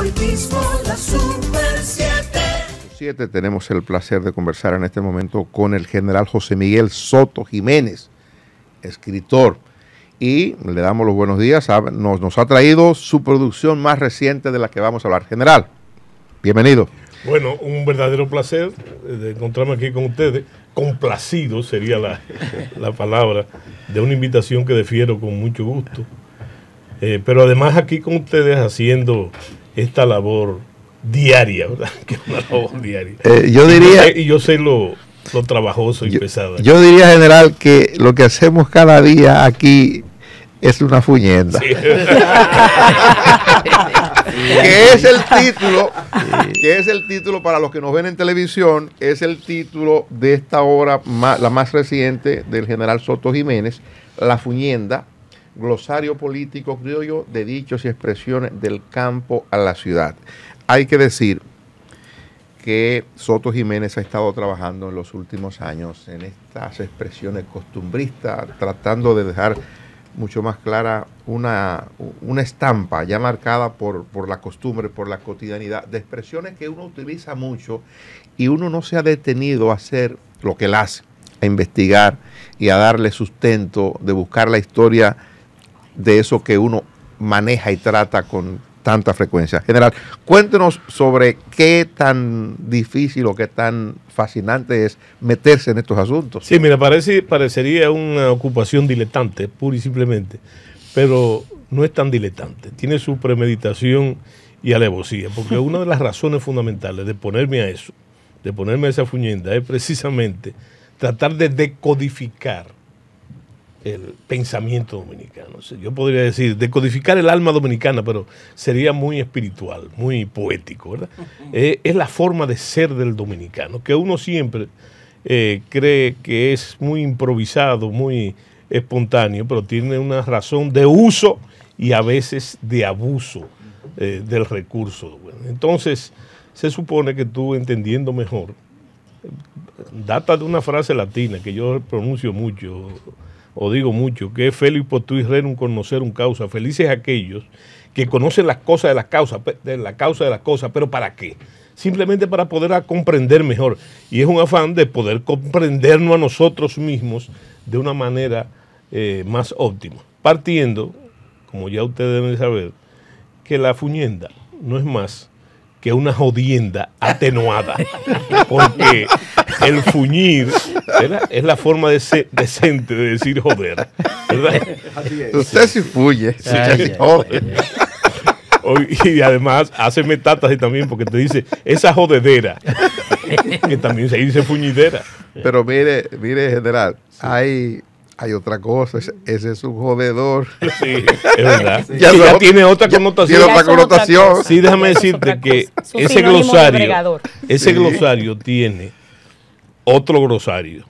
hoy mismo la Super 7. tenemos el placer de conversar en este momento con el general José Miguel Soto Jiménez, escritor. Y le damos los buenos días. Nos, ha traído su producción más reciente de la que vamos a hablar. General, bienvenido. Bueno, un verdadero placer eh, de encontrarme aquí con ustedes. Complacido sería la, palabra de una invitación que defiero con mucho gusto. Eh, pero además aquí con ustedes haciendo esta labor diaria, ¿verdad? Que es una labor diaria. Eh, yo diría... Y yo, sé lo, lo trabajoso y pesado. Yo diría, general, que lo que hacemos cada día aquí es una fuñenda. que es el título, que es el título para los que nos ven en televisión, es el título de esta obra, la más reciente del general Soto Jiménez, La Fuñenda, glosario político creo yo, de dichos y expresiones del campo a la ciudad. Hay que decir que Soto Jiménez ha estado trabajando en los últimos años en estas expresiones costumbristas, tratando de dejar mucho más clara una, estampa ya marcada por, por, la costumbre, por la cotidianidad, de expresiones que uno utiliza mucho y uno no se ha detenido a hacer lo que él hace, a investigar y a darle sustento, de buscar la historia de eso que uno maneja y trata con tanta frecuencia. General, cuéntenos sobre qué tan difícil o qué tan fascinante es meterse en estos asuntos. Sí, mira, parece, parecería una ocupación diletante, pura y simplemente, pero no es tan diletante, tiene su premeditación y alevosía, porque una de las razones fundamentales de ponerme a eso, de ponerme a esa fuñenda, es precisamente tratar de decodificar el pensamiento dominicano. Yo podría decir, decodificar el alma dominicana, pero sería muy espiritual, muy poético, ¿verdad? Eh, es la forma de ser del dominicano, que uno siempre eh, cree que es muy improvisado, muy espontáneo, pero tiene una razón de uso y a veces de abuso eh, del recurso. Entonces, se supone que tú entendiendo mejor, data de una frase latina que yo pronuncio mucho, o digo mucho, que es feliz por tu un conocer un causa. Felices aquellos que conocen las cosas de las causas, de la causa de las cosas, pero ¿para qué? Simplemente para poder comprender mejor. Y es un afán de poder comprendernos a nosotros mismos de una manera eh, más óptima. Partiendo, como ya ustedes deben saber, que la fuñenda no es más que una jodienda atenuada. Porque el fuñir es la forma decente de decir joder. ¿verdad? Usted sí fuye, Y además hace y también porque te dice esa jodedera, que también se dice fuñidera. Pero mire, mire, general, hay hay otra cosa, ese es un jodedor. Sí, es verdad. Ya, tiene otra connotación. Sí, déjame decirte que ese glosario, ese glosario tiene otro glosario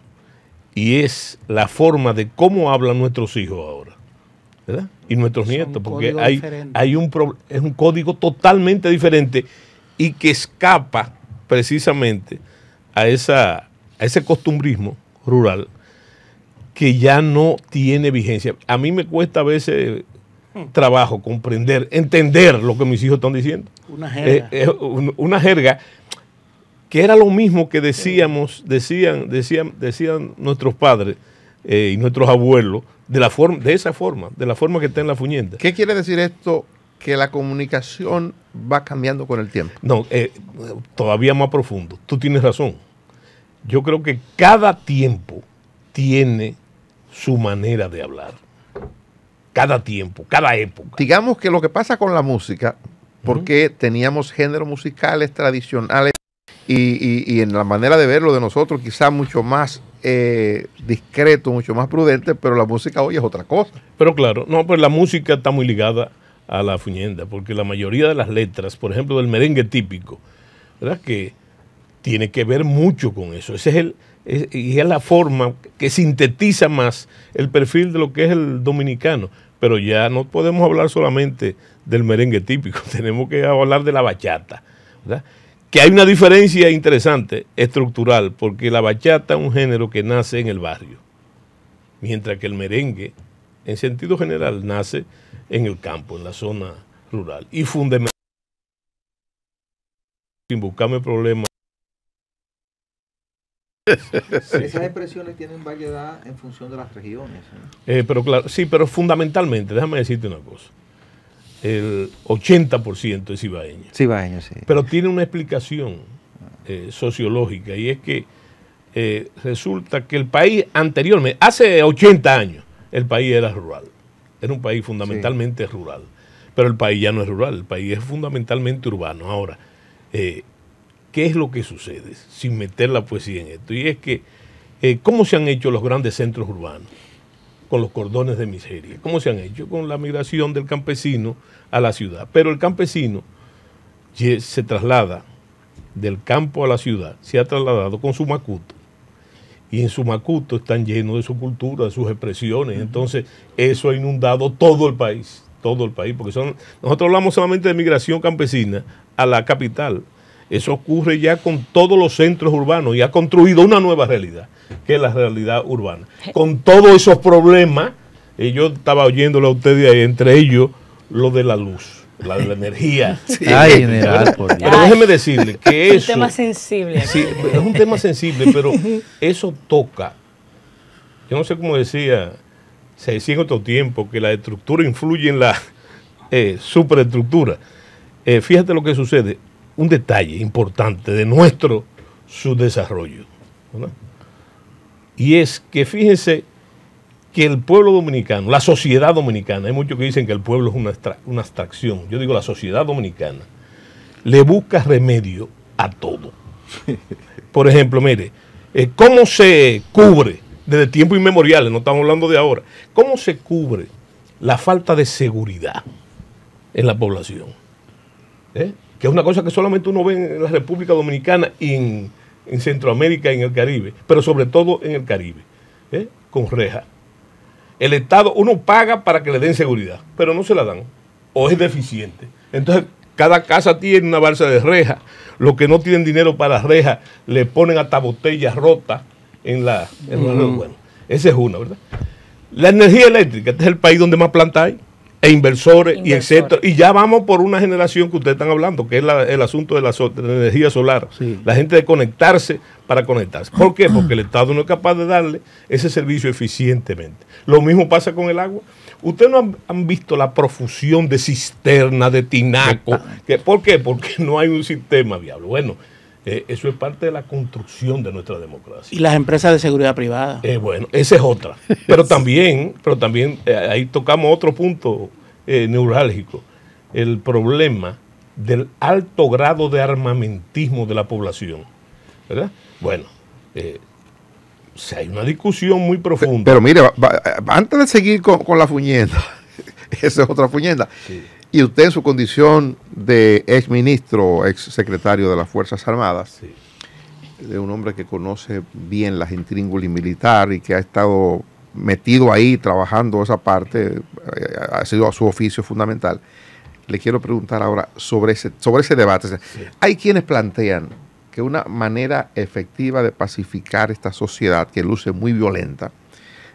y es la forma de cómo hablan nuestros hijos ahora. ¿Verdad? Y nuestros nietos, porque hay, hay un es un código totalmente diferente y que escapa precisamente a, esa, a ese costumbrismo rural que ya no tiene vigencia. A mí me cuesta a veces hmm. trabajo comprender, entender lo que mis hijos están diciendo. Una jerga. Eh, eh, una jerga que era lo mismo que decíamos, decían, decían, decían nuestros padres eh, y nuestros abuelos de la forma, de esa forma, de la forma que está en la fuñenda. ¿Qué quiere decir esto? Que la comunicación va cambiando con el tiempo. No, todavía más profundo. Tú tienes razón. Yo creo que cada tiempo tiene su manera de hablar. Cada tiempo, cada época. Digamos que lo que pasa con la música, porque teníamos géneros musicales tradicionales y, y, en la manera de verlo de nosotros quizá mucho más eh, discreto, mucho más prudente, pero la música hoy es otra cosa. Pero claro, no, pues la música está muy ligada a la fuñenda, porque la mayoría de las letras, por ejemplo, del merengue típico, ¿verdad? Que tiene que ver mucho con eso. Ese es el, y es la forma que sintetiza más el perfil de lo que es el dominicano. Pero ya no podemos hablar solamente del merengue típico, tenemos que hablar de la bachata. Que hay una diferencia interesante, estructural, porque la bachata es un género que nace en el barrio, mientras que el merengue, en sentido general, nace en el campo, en la zona rural. Y fundamentalmente, sin buscarme problemas esas expresiones tienen variedad en función de las regiones. ¿eh? Eh, pero claro, sí, pero fundamentalmente, déjame decirte una cosa. El 80% es ibaeño. ibaeño, sí. Pero tiene una explicación eh, sociológica y es que resulta que el país anteriormente, hace 80 años, el país era rural. Era un país fundamentalmente rural. Pero el país ya no es rural, el país es fundamentalmente urbano. Ahora, eh, ¿qué es lo que sucede? Sin meter la poesía en esto. Y es que, eh, ¿cómo se han hecho los grandes centros urbanos? Con los cordones de miseria. ¿Cómo se han hecho? Con la migración del campesino a la ciudad. Pero el campesino se traslada del campo a la ciudad, se ha trasladado con su macuto. Y en su macuto están llenos de su cultura, de sus expresiones. Entonces, eso ha inundado todo el país, todo el país, porque son, nosotros hablamos solamente de migración campesina a la capital, eso ocurre ya con todos los centros urbanos y ha construido una nueva realidad, que es la realidad urbana. Con todos esos problemas, y eh, yo estaba oyéndolo a ustedes ahí, entre ellos lo de la luz, la de la energía. Eh, Ay, Pero déjeme decirle que Es un tema sensible. Sí, es un tema sensible, pero eso toca. Yo no sé cómo decía, se decía en otro tiempo, que la estructura influye en la eh, superestructura. fíjate lo que sucede un detalle importante de nuestro subdesarrollo. Y es que fíjense que el pueblo dominicano, la sociedad dominicana, hay muchos que dicen que el pueblo es una, una abstracción, yo digo la sociedad dominicana, le busca remedio a todo. Por ejemplo, mire, eh, ¿cómo se cubre desde tiempos inmemoriales, no estamos hablando de ahora, cómo se cubre la falta de seguridad en la población? ¿Eh? que es una cosa que solamente uno ve en la República Dominicana en, Centroamérica y en el Caribe, pero sobre todo en el Caribe, ¿eh? con reja. El Estado, uno paga para que le den seguridad, pero no se la dan, o es deficiente. Entonces, cada casa tiene una balsa de reja. Los que no tienen dinero para rejas le ponen hasta botellas rotas en la. bueno, esa es una, ¿verdad? La energía eléctrica, este es el país donde más planta hay e inversores, y etcétera. Y ya vamos por una generación que ustedes están hablando, que es el asunto de la, energía solar. La gente de conectarse para conectarse. ¿Por qué? Porque el Estado no es capaz de darle ese servicio eficientemente. Lo mismo pasa con el agua. Ustedes no han, visto la profusión de cisterna, de tinaco. Que, ¿Por qué? Porque no hay un sistema diablo Bueno, eh, eso es parte de la construcción de nuestra democracia. Y las empresas de seguridad privada. Eh, bueno, esa es otra. Pero también, pero también eh, ahí tocamos otro punto neurálgico, el problema del alto grado de armamentismo de la población. ¿Verdad? Bueno, si hay una discusión muy profunda. Pero, mire, antes de seguir con, la fuñenda, esa es otra fuñenda. Sí y usted en su condición de ex ministro, ex secretario de las Fuerzas Armadas, de un hombre que conoce bien las intríngulas militar y que ha estado metido ahí trabajando esa parte, eh, ha sido su oficio fundamental. Le quiero preguntar ahora sobre ese, sobre ese debate. Hay quienes plantean que una manera efectiva de pacificar esta sociedad que luce muy violenta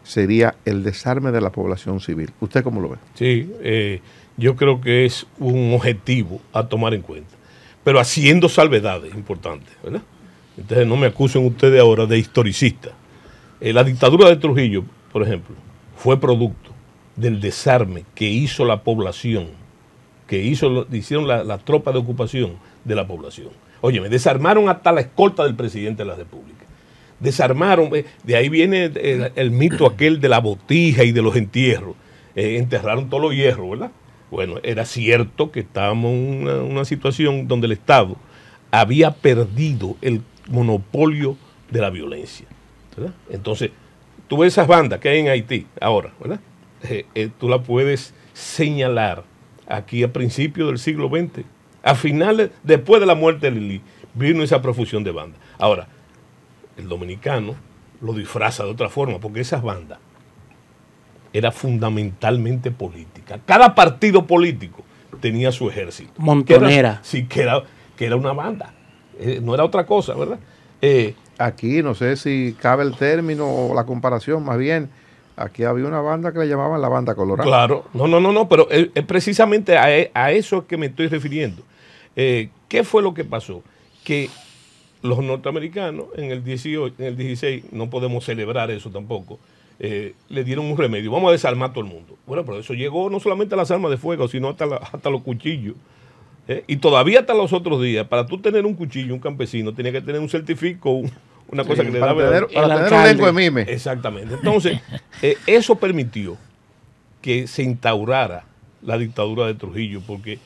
sería el desarme de la población civil. ¿Usted cómo lo ve? Sí, eh, yo creo que es un objetivo a tomar en cuenta, pero haciendo salvedades importantes, ¿verdad? Entonces no me acusen ustedes ahora de historicista. Eh, la dictadura de Trujillo, por ejemplo, fue producto del desarme que hizo la población, que hizo, hicieron las la tropas de ocupación de la población. Oye, me desarmaron hasta la escolta del presidente de la República. Desarmaron, eh, de ahí viene eh, el, mito aquel de la botija y de los entierros. enterraron todos los hierros, ¿verdad? Bueno, era cierto que estábamos en una, situación donde el Estado había perdido el monopolio de la violencia. ¿verdad? Entonces, tú ves esas bandas que hay en Haití ahora, ¿verdad? Eh, eh, tú la puedes señalar aquí a principios del siglo XX. A finales, después de la muerte de Lili, vino esa profusión de bandas. Ahora, el dominicano lo disfraza de otra forma, porque esas bandas era fundamentalmente política. Cada partido político tenía su ejército. Montonera. sí, que era, que era una banda. Eh, no era otra cosa, ¿verdad? Eh, aquí, no sé si cabe el término o la comparación, más bien, aquí había una banda que le llamaban la banda colorada. Claro, no, no, no, no, pero es, precisamente e, a, eso que me estoy refiriendo. Eh, ¿Qué fue lo que pasó? Que los norteamericanos en el, 18, en el 16, no podemos celebrar eso tampoco, eh, le dieron un remedio, vamos a desarmar a todo el mundo. Bueno, pero eso llegó no solamente a las armas de fuego, sino hasta, hasta los cuchillos. ¿eh? Y todavía hasta los otros días, para tú tener un cuchillo, un campesino, tenía que tener un certificado, una cosa que le daba... Para, tener, un lengua de mime. Exactamente. Entonces, eh, eso permitió que se instaurara la dictadura de Trujillo, porque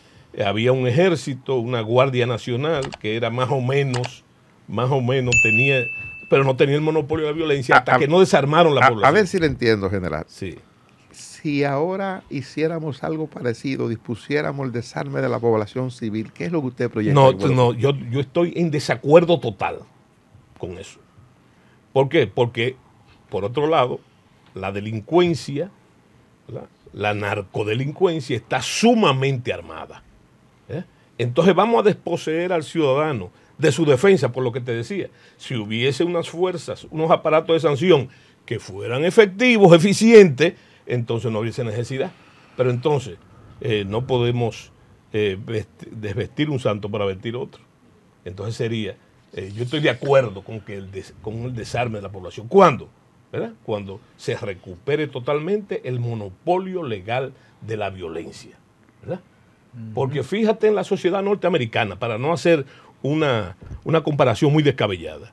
había un ejército, una guardia nacional, que era más o menos, más o menos tenía pero no tenía el monopolio de la violencia hasta que no desarmaron la población. A ver si le entiendo, general. Sí. Si ahora hiciéramos algo parecido, dispusiéramos el desarme de la población civil, ¿qué es lo que usted proyecta? No, yo, yo estoy en desacuerdo total con eso. ¿Por qué? Porque, por otro lado, la delincuencia, ¿verdad? la narcodelincuencia está sumamente armada. Entonces vamos a desposeer al ciudadano de su defensa, por lo que te decía. Si hubiese unas fuerzas, unos aparatos de sanción que fueran efectivos, eficientes, entonces no hubiese necesidad. Pero entonces eh, no podemos eh, desvestir un santo para vestir otro. Entonces sería, eh, yo estoy de acuerdo con, que el con el desarme de la población. ¿Cuándo? ¿verdad? Cuando se recupere totalmente el monopolio legal de la violencia. ¿verdad? Porque fíjate en la sociedad norteamericana, para no hacer una, comparación muy descabellada.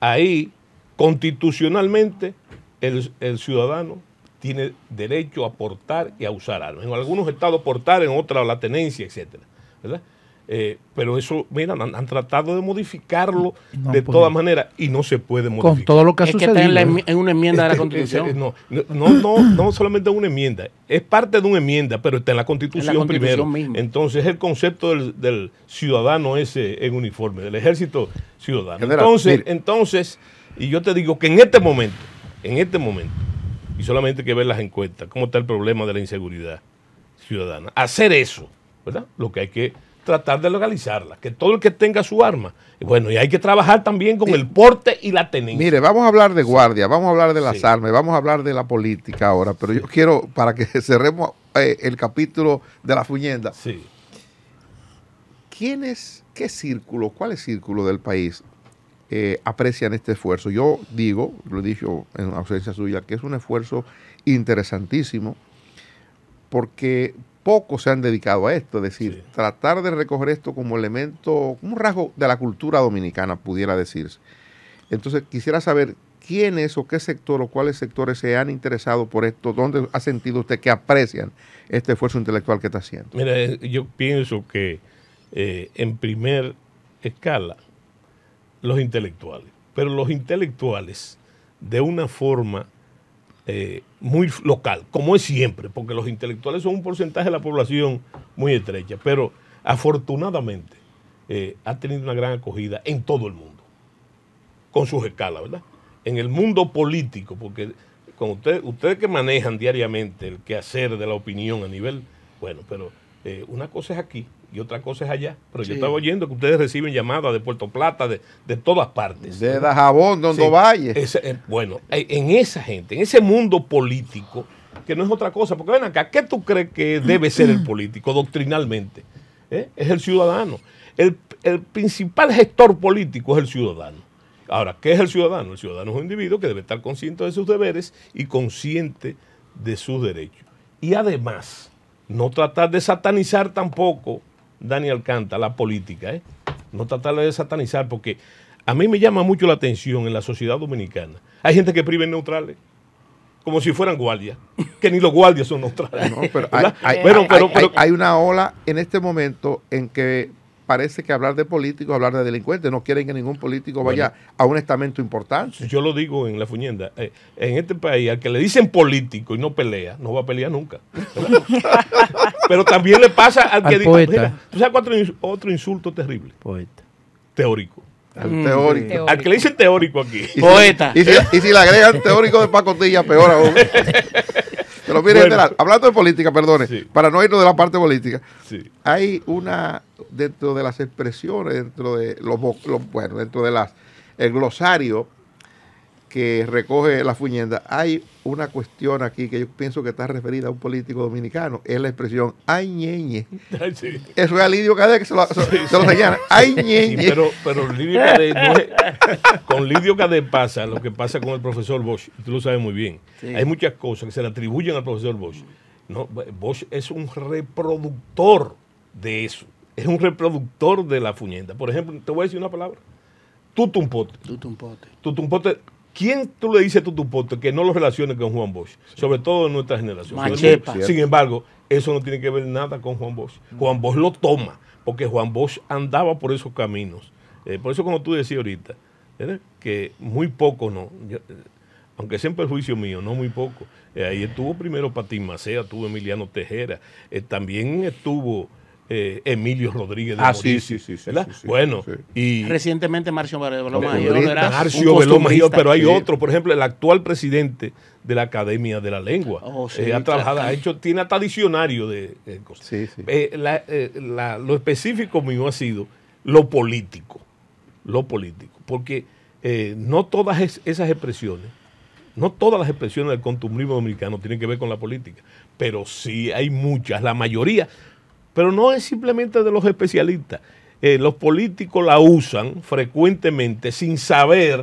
Ahí, constitucionalmente, el, el, ciudadano tiene derecho a portar y a usar armas. En algunos estados portar, en otros la tenencia, etc. ¿verdad? Eh, pero eso, mira, han, tratado de modificarlo de todas manera y no se puede modificar. Con todo lo que es Que está en, la, una enmienda de la Constitución. no, no, no, no, solamente una enmienda. Es parte de una enmienda, pero está en la Constitución, primero. Entonces, el concepto del, ciudadano ese en uniforme, del ejército ciudadano. entonces, entonces, y yo te digo que en este momento, en este momento, y solamente hay que ver las encuestas, cómo está el problema de la inseguridad ciudadana. Hacer eso, ¿verdad? Lo que hay que tratar de localizarla, que todo el que tenga su arma. bueno, y hay que trabajar también con el porte y la tenencia. Mire, vamos a hablar de guardia, vamos a hablar de las armas, vamos a hablar de la política ahora, pero yo quiero, para que cerremos eh, el capítulo de la fuñenda. Sí. qué círculo, cuál es el círculo del país eh, aprecian este esfuerzo. Yo digo, lo he dicho en ausencia suya, que es un esfuerzo interesantísimo porque pocos se han dedicado a esto, es decir, tratar de recoger esto como elemento, como un rasgo de la cultura dominicana, pudiera decirse. Entonces, quisiera saber quiénes o qué sector o cuáles sectores se han interesado por esto, dónde ha sentido usted que aprecian este esfuerzo intelectual que está haciendo. Mira, eh, yo pienso que eh, en primer escala, los intelectuales, pero los intelectuales de una forma eh, muy local, como es siempre, porque los intelectuales son un porcentaje de la población muy estrecha, pero afortunadamente eh, ha tenido una gran acogida en todo el mundo, con sus escalas, ¿verdad? En el mundo político, porque con ustedes que manejan diariamente el quehacer de la opinión a nivel, bueno, pero eh, una cosa es aquí y otra cosa es allá. Pero yo estaba oyendo que ustedes reciben llamadas de Puerto Plata, de, todas partes. De Dajabón, donde sí. Eh, bueno, eh, en esa gente, en ese mundo político, que no es otra cosa, porque ven acá, ¿qué tú crees que debe ser el político doctrinalmente? Eh, es el ciudadano. El, el principal gestor político es el ciudadano. Ahora, ¿qué es el ciudadano? El ciudadano es un individuo que debe estar consciente de sus deberes y consciente de sus derechos. Y además, no tratar de satanizar tampoco Daniel Canta, la política. ¿eh? No tratar de satanizar, porque a mí me llama mucho la atención en la sociedad dominicana. Hay gente que priven neutrales como si fueran guardias, que ni los guardias son neutrales. hay, una ola en este momento en que parece que hablar de políticos, hablar de delincuentes, no quieren que ningún político vaya a un estamento importante. Yo lo digo en la fuñenda, eh, en este país al que le dicen político y no pelea, no va a pelear nunca. Pero también le pasa al que dice, tú sabes otro, insulto terrible. Poeta. Teórico. Al teórico. Al que le dicen teórico aquí. Poeta. y, si, y si, le agregan teórico de pacotilla, peor aún. hablando de política, perdone, para no irnos de la parte política, hay una, dentro de las expresiones, dentro de los, los bueno, dentro de las, el glosario que recoge la fuñenda, hay una cuestión aquí que yo pienso que está referida a un político dominicano, es la expresión ay ñeñe. Eso es a Lidio Cadet que se lo, señala, ay ñeñe. pero, pero Lidio Cadet con Lidio Cadet pasa lo que pasa con el profesor Bosch, tú lo sabes muy bien. Hay muchas cosas que se le atribuyen al profesor Bosch. No, Bosch es un reproductor de eso, es un reproductor de la fuñenda. Por ejemplo, te voy a decir una palabra. Tutumpote. Tutumpote. Tutumpote ¿Quién tú le dices a tu Pote que no lo relaciones con Juan Bosch? Sobre todo en nuestra generación. Sin embargo, eso no tiene que ver nada con Juan Bosch. Mm. Juan Bosch lo toma, porque Juan Bosch andaba por esos caminos. Eh, por eso, como tú decías ahorita, ¿eh? que muy poco no. Eh, aunque sea en perjuicio mío, no muy poco. ahí estuvo primero Patín Macea, estuvo Emiliano Tejera, también estuvo eh, Emilio Rodríguez de ah, sí, sí, sí, Bueno, y recientemente Marcio Mayor, Marcio Mayor, pero hay otro, por ejemplo, el actual presidente de la Academia de la Lengua. Oh, eh, ha trabajado, ha hecho, tiene hasta diccionario de cosas. Eh, lo específico mío ha sido lo político, lo político, porque no todas esas expresiones no todas las expresiones del contumismo dominicano tienen que ver con la política, pero sí hay muchas, la mayoría, pero no es simplemente de los especialistas. Eh, los políticos la usan frecuentemente sin saber,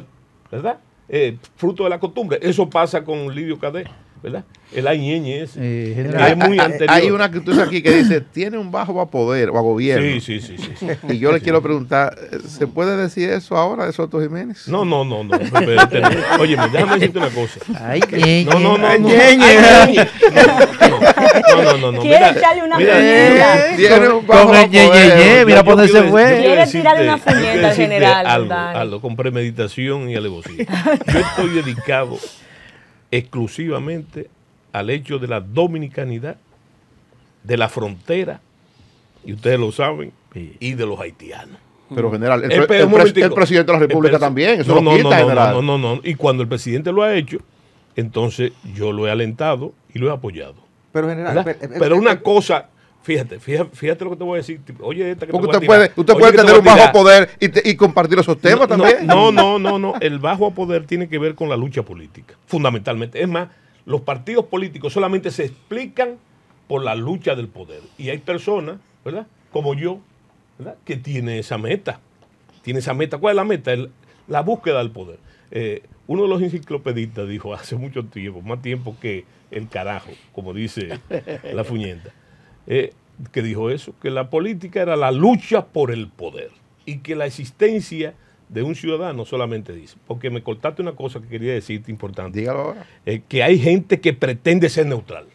¿verdad? Eh, fruto de la costumbre. Eso pasa con Lidio Cadé. ¿verdad? El AINS. E es eh, Hay una escritura aquí que dice, tiene un bajo a poder o a gobierno. Sí, sí, sí. sí, Y yo le quiero preguntar, ¿se puede decir eso ahora de Soto Jiménez? No, no, no, no. Oye, déjame decirte una cosa. Ay, Ñeñe. No, no, no. Ay, No, no, no. no. Quiere echarle una puñeta. Tiene un bajo Con el Ñeñe, mira ponerse dónde Quiere tirarle una puñeta al general. Algo, algo, con premeditación y alevosía. Yo estoy dedicado exclusivamente al hecho de la dominicanidad, de la frontera, y ustedes lo saben, y de los haitianos. Pero general, el, presidente de la República también, eso no, lo no, quita, no, no, No, no, no, y cuando el presidente lo ha hecho, entonces yo lo he alentado y lo he apoyado. Pero general, pero eh, eh, eh, una cosa Fíjate, fíjate, lo que te voy a decir. Oye, usted, puede, tener un bajo poder y, compartir esos temas también. No, no, no, no. El bajo poder tiene que ver con la lucha política, fundamentalmente. Es más, los partidos políticos solamente se explican por la lucha del poder. Y hay personas, ¿verdad? Como yo, ¿verdad? Que tiene esa meta. Tiene esa meta. ¿Cuál es la meta? la búsqueda del poder. Eh, uno de los enciclopedistas dijo hace mucho tiempo, más tiempo que el carajo, como dice la fuñenta. Eh, que dijo eso, que la política era la lucha por el poder y que la existencia de un ciudadano solamente dice, porque me cortaste una cosa que quería decirte importante. Dígalo ahora. Eh, que hay gente que pretende ser neutral.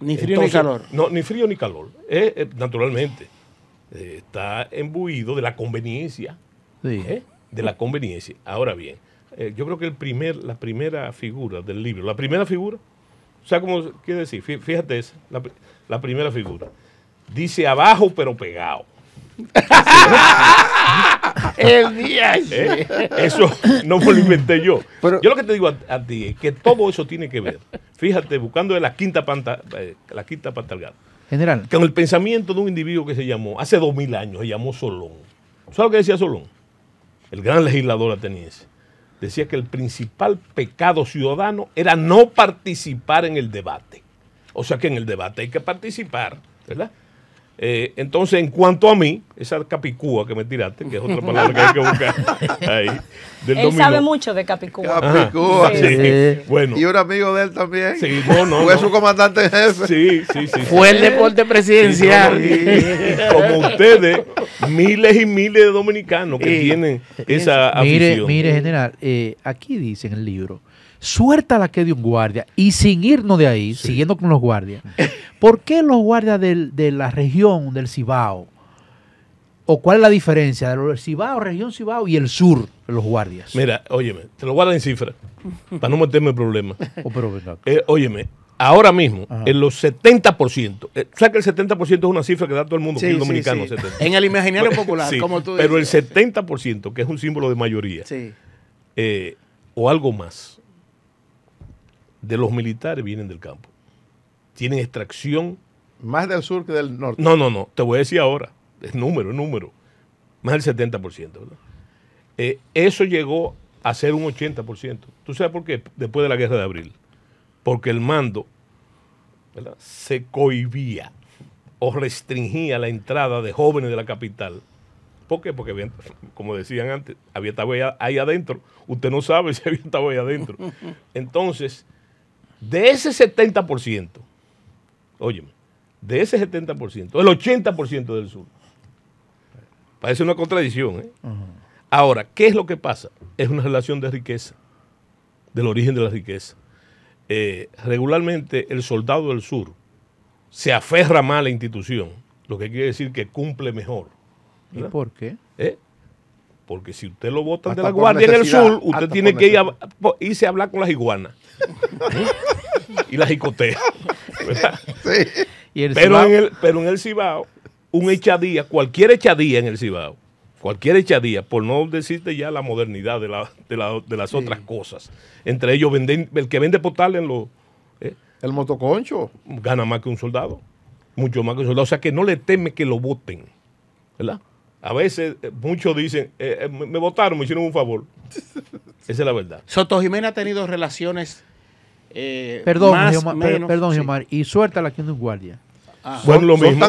Ni frío ni calor. No, ni frío ni calor. Eh, naturalmente, está embuido de la conveniencia. de la conveniencia. Ahora bien, yo creo que el primer, la primera figura del libro, la primera figura o sea, como quiere decir, fíjate esa, la, primera figura. Dice abajo pero pegado. El eh, Eso no lo inventé yo. Pero, yo lo que te digo a, ti es que todo eso tiene que ver. Fíjate, buscando la quinta pantalla, eh, la quinta General. Con el pensamiento de un individuo que se llamó, hace dos mil años, se llamó Solón. ¿Sabes lo que decía Solón? El gran legislador ateniense decía que el principal pecado ciudadano era no participar en el debate. O sea que en el debate hay que participar, ¿verdad? Eh, entonces, en cuanto a mí, esa capicúa que me tiraste, que es otra palabra que hay que buscar ahí. él sabe mucho de capicúa. Capicúa. Sí. Bueno. Y un amigo de él también. Sí, no, Fue su comandante jefe. Sí, sí, sí. Fue el deporte presidencial. como ustedes, miles y miles de dominicanos que tienen esa afición. Mire, mire general, eh, aquí dice en el libro Suelta la que de un guardia y sin irnos de ahí, siguiendo con los guardias, ¿por qué los guardias de la región del Cibao? ¿O cuál es la diferencia de los Cibao, región Cibao y el sur de los guardias? Mira, óyeme, te lo guardo en cifras para no meterme en problemas. Oh, eh, óyeme, ahora mismo, en los 70%, eh, ¿sabes que el 70% es una cifra que da todo el mundo, que es dominicano. En el imaginario pues, popular, pero, como tú Pero el 70%, que es un símbolo de mayoría, eh, o algo más, de los militares vienen del campo. Tienen extracción. Más del sur que del norte. No, no, no. Te voy a decir ahora. Es número, es número. Más del 70%. ¿verdad? Eh, eso llegó a ser un 80%. ¿Tú sabes por qué? Después de la guerra de abril. Porque el mando ¿verdad? se cohibía o restringía la entrada de jóvenes de la capital. ¿Por qué? Porque, como decían antes, había estado ahí adentro. Usted no sabe si había estado ahí adentro. Entonces, de ese 70%, óyeme, de ese 70%, el 80% del sur. Parece una contradicción. ¿eh? Ahora, ¿qué es lo que pasa? Es una relación de riqueza, del origen de la riqueza. Eh, regularmente el soldado del sur se aferra más a la institución, lo que quiere decir que cumple mejor. ¿Y por qué? ¿Eh? Porque si usted lo vota de la guardia en el sur, usted tiene que irse a hablar con las iguanas. y las jicotea. pero, en el, pero en el Cibao, un echadía, cualquier echadía en el Cibao, cualquier echadía, por no decirte ya la modernidad de, de, las otras cosas. Entre ellos, venden, el que vende potales en los... ¿eh? el motoconcho. Gana más que un soldado. Mucho más que un soldado. O sea que no le teme que lo voten. ¿Verdad? A veces eh, muchos dicen, eh, eh, me votaron, me hicieron un favor. Esa es la verdad. Soto Jiménez ha tenido relaciones. perdón, más, menos, perdón, sí. y suéltala la en un guardia. Ah. Bueno, lo mismo.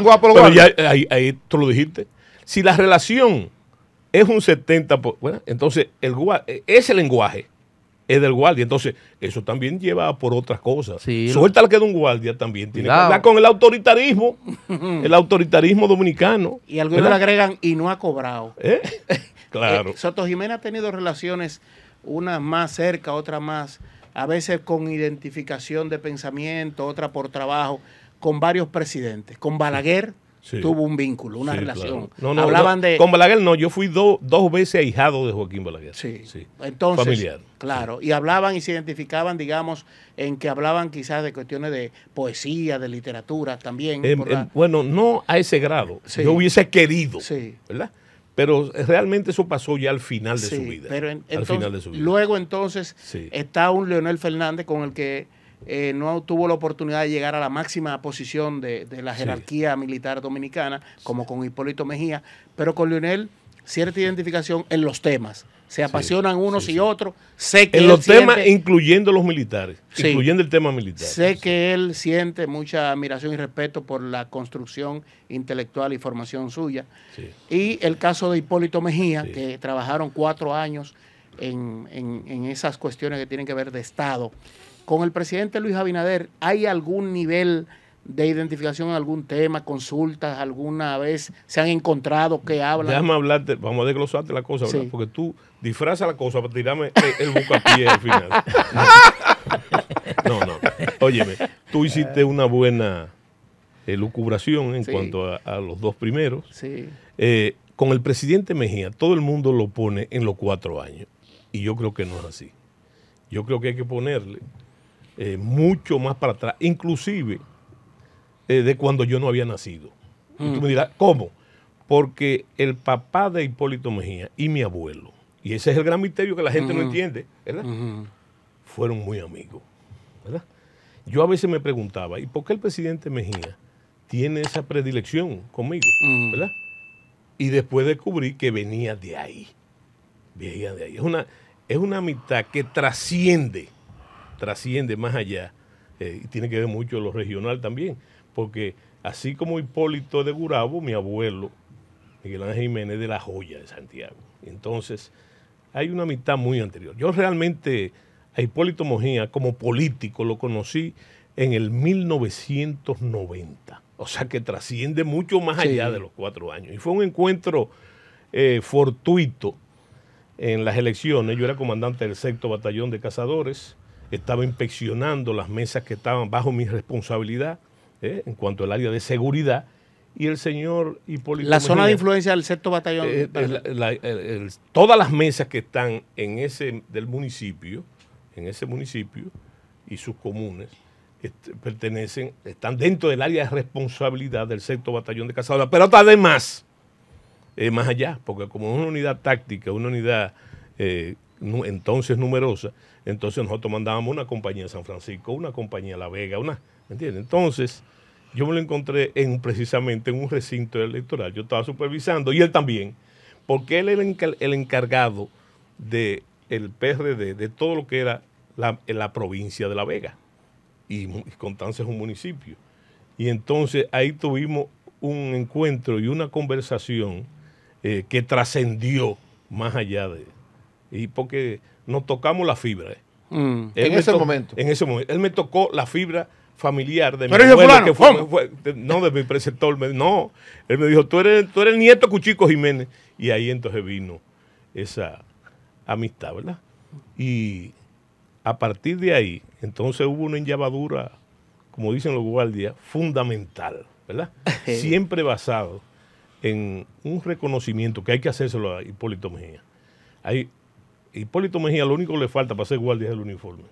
ahí, tú lo dijiste. Si la relación es un 70%, bueno, entonces el, ese lenguaje es del guardia. Entonces, eso también lleva por otras cosas. Suelta la que de un guardia también tiene que con el autoritarismo, el autoritarismo dominicano. Y algunos le agregan y no ha cobrado. ¿Eh? Claro. Eh, Soto Jiménez ha tenido relaciones, una más cerca, otra más, a veces con identificación de pensamiento, otra por trabajo, con varios presidentes, con Balaguer tuvo un vínculo, una relación. Hablaban de... Con Balaguer no, yo fui dos veces ahijado de Joaquín Balaguer. Sí. sí. Entonces, Familiar. Claro, y hablaban y se identificaban, digamos, en que hablaban quizás de cuestiones de poesía, de literatura también. Em, em, bueno, no a ese grado. Yo hubiese querido, ¿verdad? Pero realmente eso pasó ya al final de su vida. Pero al final de su vida. Luego entonces está un Leonel Fernández con el que eh, no tuvo la oportunidad de llegar a la máxima posición de, la jerarquía militar dominicana, como con Hipólito Mejía, pero con Leonel cierta identificación en los temas. Se apasionan unos y otros. Sé que en los temas, incluyendo los militares, incluyendo el tema militar. Sé que él siente mucha admiración y respeto por la construcción intelectual y formación suya. Y el caso de Hipólito Mejía, que trabajaron cuatro años en, en esas cuestiones que tienen que ver de Estado con el presidente Luis Abinader, ¿hay algún nivel de identificación en algún tema, consultas, alguna vez se han encontrado que hablan? Déjame hablarte, vamos a desglosarte la cosa, porque tú disfrazas la cosa para tirarme el, bucapié al final. no, no. Óyeme, tú hiciste una buena elucubración eh, en cuanto a, los dos primeros. Sí. Eh, con el presidente Mejía, todo el mundo lo pone en los cuatro años. Y yo creo que no es así. Yo creo que hay que ponerle eh, mucho más para atrás, inclusive eh, de cuando yo no había nacido. Y mm. ¿cómo? Porque el papá de Hipólito Mejía y mi abuelo, y ese es el gran misterio que la gente no entiende, ¿verdad? Fueron muy amigos, Yo a veces me preguntaba, ¿y por qué el presidente Mejía tiene esa predilección conmigo, Y después descubrí que venía de ahí. Venía de ahí. Es una, es una amistad que trasciende trasciende más allá. Eh, y tiene que ver mucho lo regional también, porque así como Hipólito de Gurabo, mi abuelo, Miguel Ángel Jiménez de la Joya de Santiago. Entonces, hay una mitad muy anterior. Yo realmente a Hipólito Mojía como político lo conocí en el 1990. O sea que trasciende mucho más allá de los cuatro años. Y fue un encuentro eh, fortuito en las elecciones. Yo era comandante del sexto batallón de cazadores estaba inspeccionando las mesas que estaban bajo mi responsabilidad eh, en cuanto al área de seguridad. Y el señor Hipólito. La zona de influencia del sexto batallón. Eh, todas las mesas que están en ese del municipio, en ese municipio y sus comunes, este, pertenecen, están dentro del área de responsabilidad del sexto batallón de cazadores. Pero además, eh, más allá, porque como es una unidad táctica, una unidad entonces numerosa, entonces nosotros mandábamos una compañía a San Francisco, una compañía a La Vega, una, ¿me entiendes? Entonces yo me lo encontré en precisamente en un recinto electoral. Yo estaba supervisando y él también, porque él era el encargado del PRD, de todo lo que era la, provincia de La Vega. Y Constanza es un municipio. Y entonces ahí tuvimos un encuentro y una conversación eh, que trascendió más allá de... Y porque nos tocamos la fibra. Eh. Mm. En ese momento. En ese momento. Él me tocó la fibra familiar de mi abuelo, que fue, no de mi preceptor, no, él me dijo, tú eres, tú eres el nieto Cuchico Jiménez, y ahí entonces vino esa amistad, ¿verdad? Y a partir de ahí, entonces hubo una enllavadura, como dicen los guardias, fundamental, ¿verdad? Siempre basado en un reconocimiento que hay que hacérselo a Hipólito Mejía. Hay Hipólito Mejía lo único que le falta para ser guardia es el uniforme.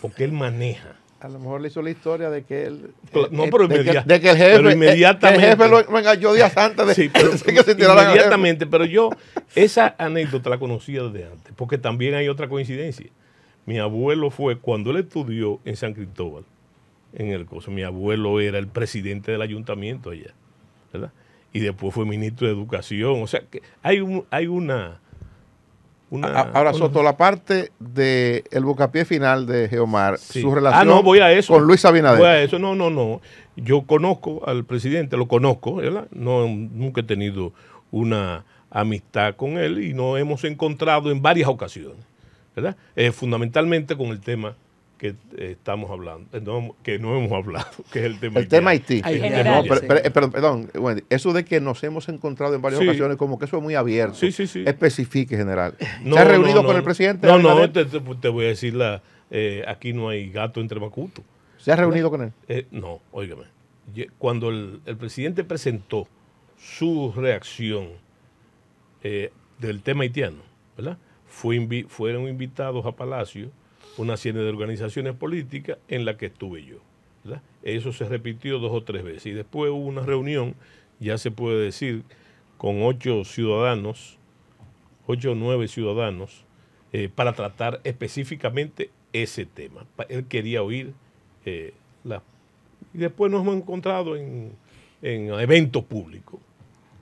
Porque él maneja. A lo mejor le hizo la historia de que él. Eh, no, eh, pero, de el jefe, eh, inmediatamente. el jefe lo, engañó días antes de, sí, pero, que se Inmediatamente, pero yo esa anécdota la conocía desde antes, porque también hay otra coincidencia. Mi abuelo fue, cuando él estudió en San Cristóbal, en el coso, mi abuelo era el presidente del ayuntamiento allá, ¿verdad? Y después fue ministro de Educación. O sea, que hay, hay una Ahora, Soto, la parte del el bocapié final de Geomar, su ah, relación con Luis Abinader. Voy eso, no, no, no. Yo conozco al presidente, lo conozco, ¿verdad? No, nunca he tenido una amistad con él y nos hemos encontrado en varias ocasiones, ¿verdad? Eh, fundamentalmente con el tema que estamos hablando, eh, que no hemos hablado, que es el tema El tema Haití. Eh, eh, perdón, eso de que nos hemos encontrado en varias ocasiones, como que eso es muy abierto. Sí, sí, Especifique, general. ¿Se ha reunido con el presidente? No, no, te, voy a decir, aquí no hay gato entre macuto. ¿Se ha reunido con él? no, oígame Cuando el, presidente presentó su reacción del tema haitiano, ¿verdad? Fue fueron invitados a Palacio una serie de organizaciones políticas en la que estuve yo. Eso se repitió dos o tres veces. Y después hubo una reunión, ya se puede decir, con ocho ciudadanos, ocho o nueve ciudadanos, eh, para tratar específicamente ese tema. Él quería oír eh, Y después nos hemos encontrado en, en eventos públicos,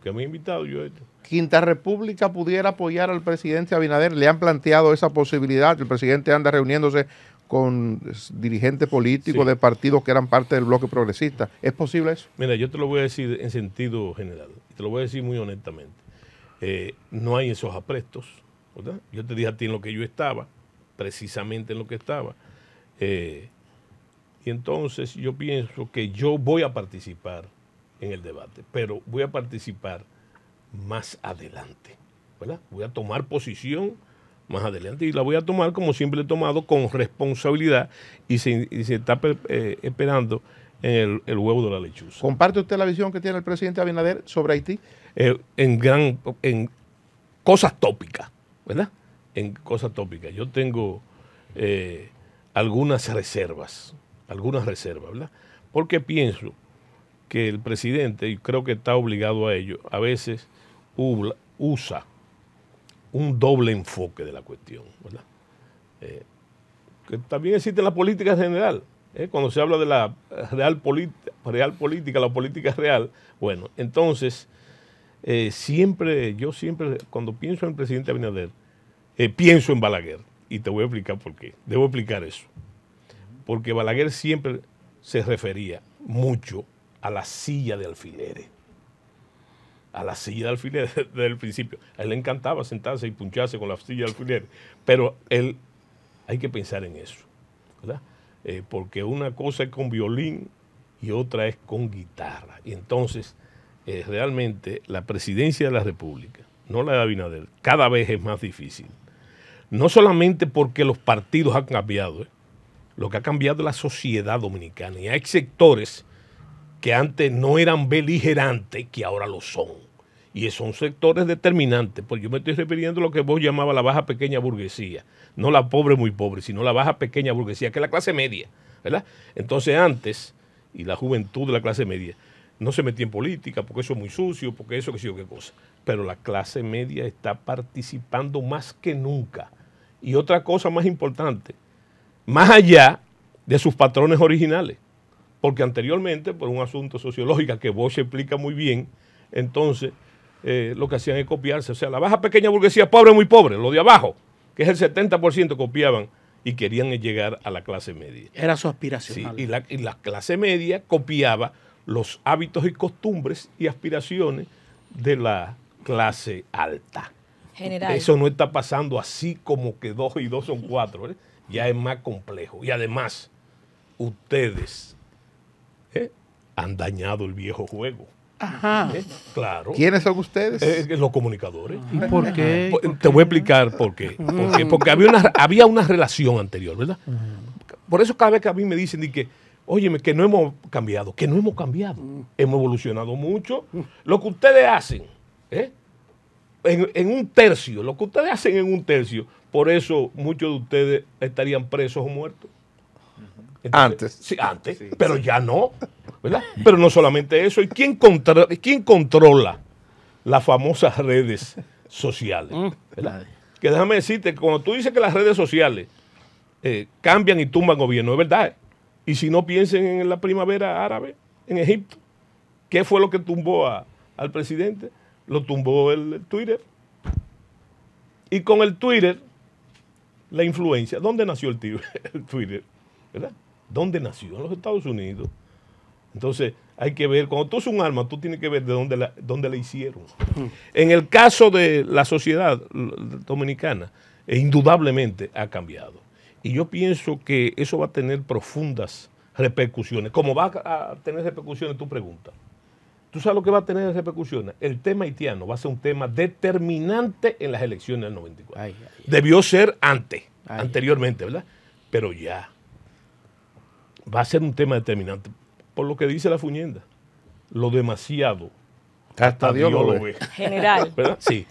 que me han invitado yo. a Quinta República pudiera apoyar al presidente Abinader. Le han planteado esa posibilidad. El presidente anda reuniéndose con dirigentes políticos de partidos que eran parte del bloque progresista. ¿Es posible eso? Mira, yo te lo voy a decir en sentido general. Te lo voy a decir muy honestamente. Eh, no hay esos aprestos. ¿verdad? Yo te dije a ti en lo que yo estaba, precisamente en lo que estaba. Eh, y entonces yo pienso que yo voy a participar en el debate, pero voy a participar más adelante. ¿verdad? Voy a tomar posición más adelante y la voy a tomar como siempre he tomado con responsabilidad y se, está eh, esperando en el, huevo de la lechuza. ¿Comparte usted la visión que tiene el presidente Abinader sobre Haití? Eh, en gran en cosas tópicas, ¿verdad? En cosas tópicas. Yo tengo eh, algunas reservas, algunas reservas, ¿verdad? Porque pienso que el presidente, y creo que está obligado a ello, a veces usa un doble enfoque de la cuestión, eh, que también existe en la política general. ¿eh? Cuando se habla de la eh, real, política, la política real, bueno, entonces, siempre, yo siempre, cuando pienso en el presidente Abinader, pienso en Balaguer. Y te voy a explicar por qué. Debo explicar eso. Porque Balaguer siempre se refería mucho a la silla de alfileres a la silla de alfiler desde el principio. A él le encantaba sentarse y puncharse con la silla de alfiler, pero él, hay que pensar en eso, ¿verdad? Eh, porque una cosa es con violín y otra es con guitarra. Y entonces, eh, realmente, la presidencia de la República, no la de Abinader, cada vez es más difícil. No solamente porque los partidos han cambiado, eh, lo que ha cambiado es la sociedad dominicana. Y hay sectores que antes no eran beligerantes, que ahora lo son. Y son sectores determinantes, porque yo me estoy refiriendo a lo que vos llamabas la baja pequeña burguesía, no la pobre muy pobre, sino la baja pequeña burguesía, que es la clase media, ¿verdad? Entonces antes, y la juventud de la clase media, no se metía en política porque eso es muy sucio, porque eso, que sé yo, qué cosa. Pero la clase media está participando más que nunca. Y otra cosa más importante, más allá de sus patrones originales porque anteriormente, por un asunto sociológico que Bosch explica muy bien, entonces eh, lo que hacían es copiarse. O sea, la baja pequeña burguesía, pobre, muy pobre, lo de abajo, que es el 70%, copiaban y querían llegar a la clase media. Era su aspiración. Sí, y, la, clase media copiaba los hábitos y costumbres y aspiraciones de la clase alta. General. Eso no está pasando así como que dos y dos son cuatro. ¿eh? Ya es más complejo. Y además, ustedes ¿Eh? han dañado el viejo juego. Ajá. ¿Eh? Claro. ¿Quiénes son ustedes? Eh, los comunicadores. ¿Y por qué? Te voy a explicar por qué. Mm. Porque, había, una, había una relación anterior, ¿verdad? Mm. Por eso cada vez que a mí me dicen que, óyeme, que no hemos cambiado, que no hemos cambiado. Mm. Hemos evolucionado mucho. Lo que ustedes hacen, en, un tercio, lo que ustedes hacen en un tercio, por eso muchos de ustedes estarían presos o muertos antes. Sí, antes, pero ya no. ¿verdad? Pero no solamente eso. ¿Y quién, quién controla las famosas redes sociales? Mm. Que déjame decirte, cuando tú dices que las redes sociales eh, cambian y tumban gobierno, es verdad. Y si no piensen en la primavera árabe, en Egipto, ¿qué fue lo que tumbó al presidente? Lo tumbó el, Twitter. Y con el Twitter, la influencia. ¿Dónde nació el, el Twitter? ¿Verdad? ¿Dónde nació? En los Estados Unidos. Entonces, hay que ver, cuando tú es un alma, tú tienes que ver de dónde la, hicieron. En el caso de la sociedad dominicana, eh, indudablemente ha cambiado. Y yo pienso que eso va a tener profundas repercusiones, ¿Cómo va a tener repercusiones Tú pregunta. ¿Tú sabes lo que va a tener repercusiones? El tema haitiano va a ser un tema determinante en las elecciones del 94. Debió ser antes, anteriormente, ¿verdad? Pero ya va a ser un tema determinante. Por lo que dice la fuñenda, lo demasiado. Hasta, Dios, lo ve. General. Sí.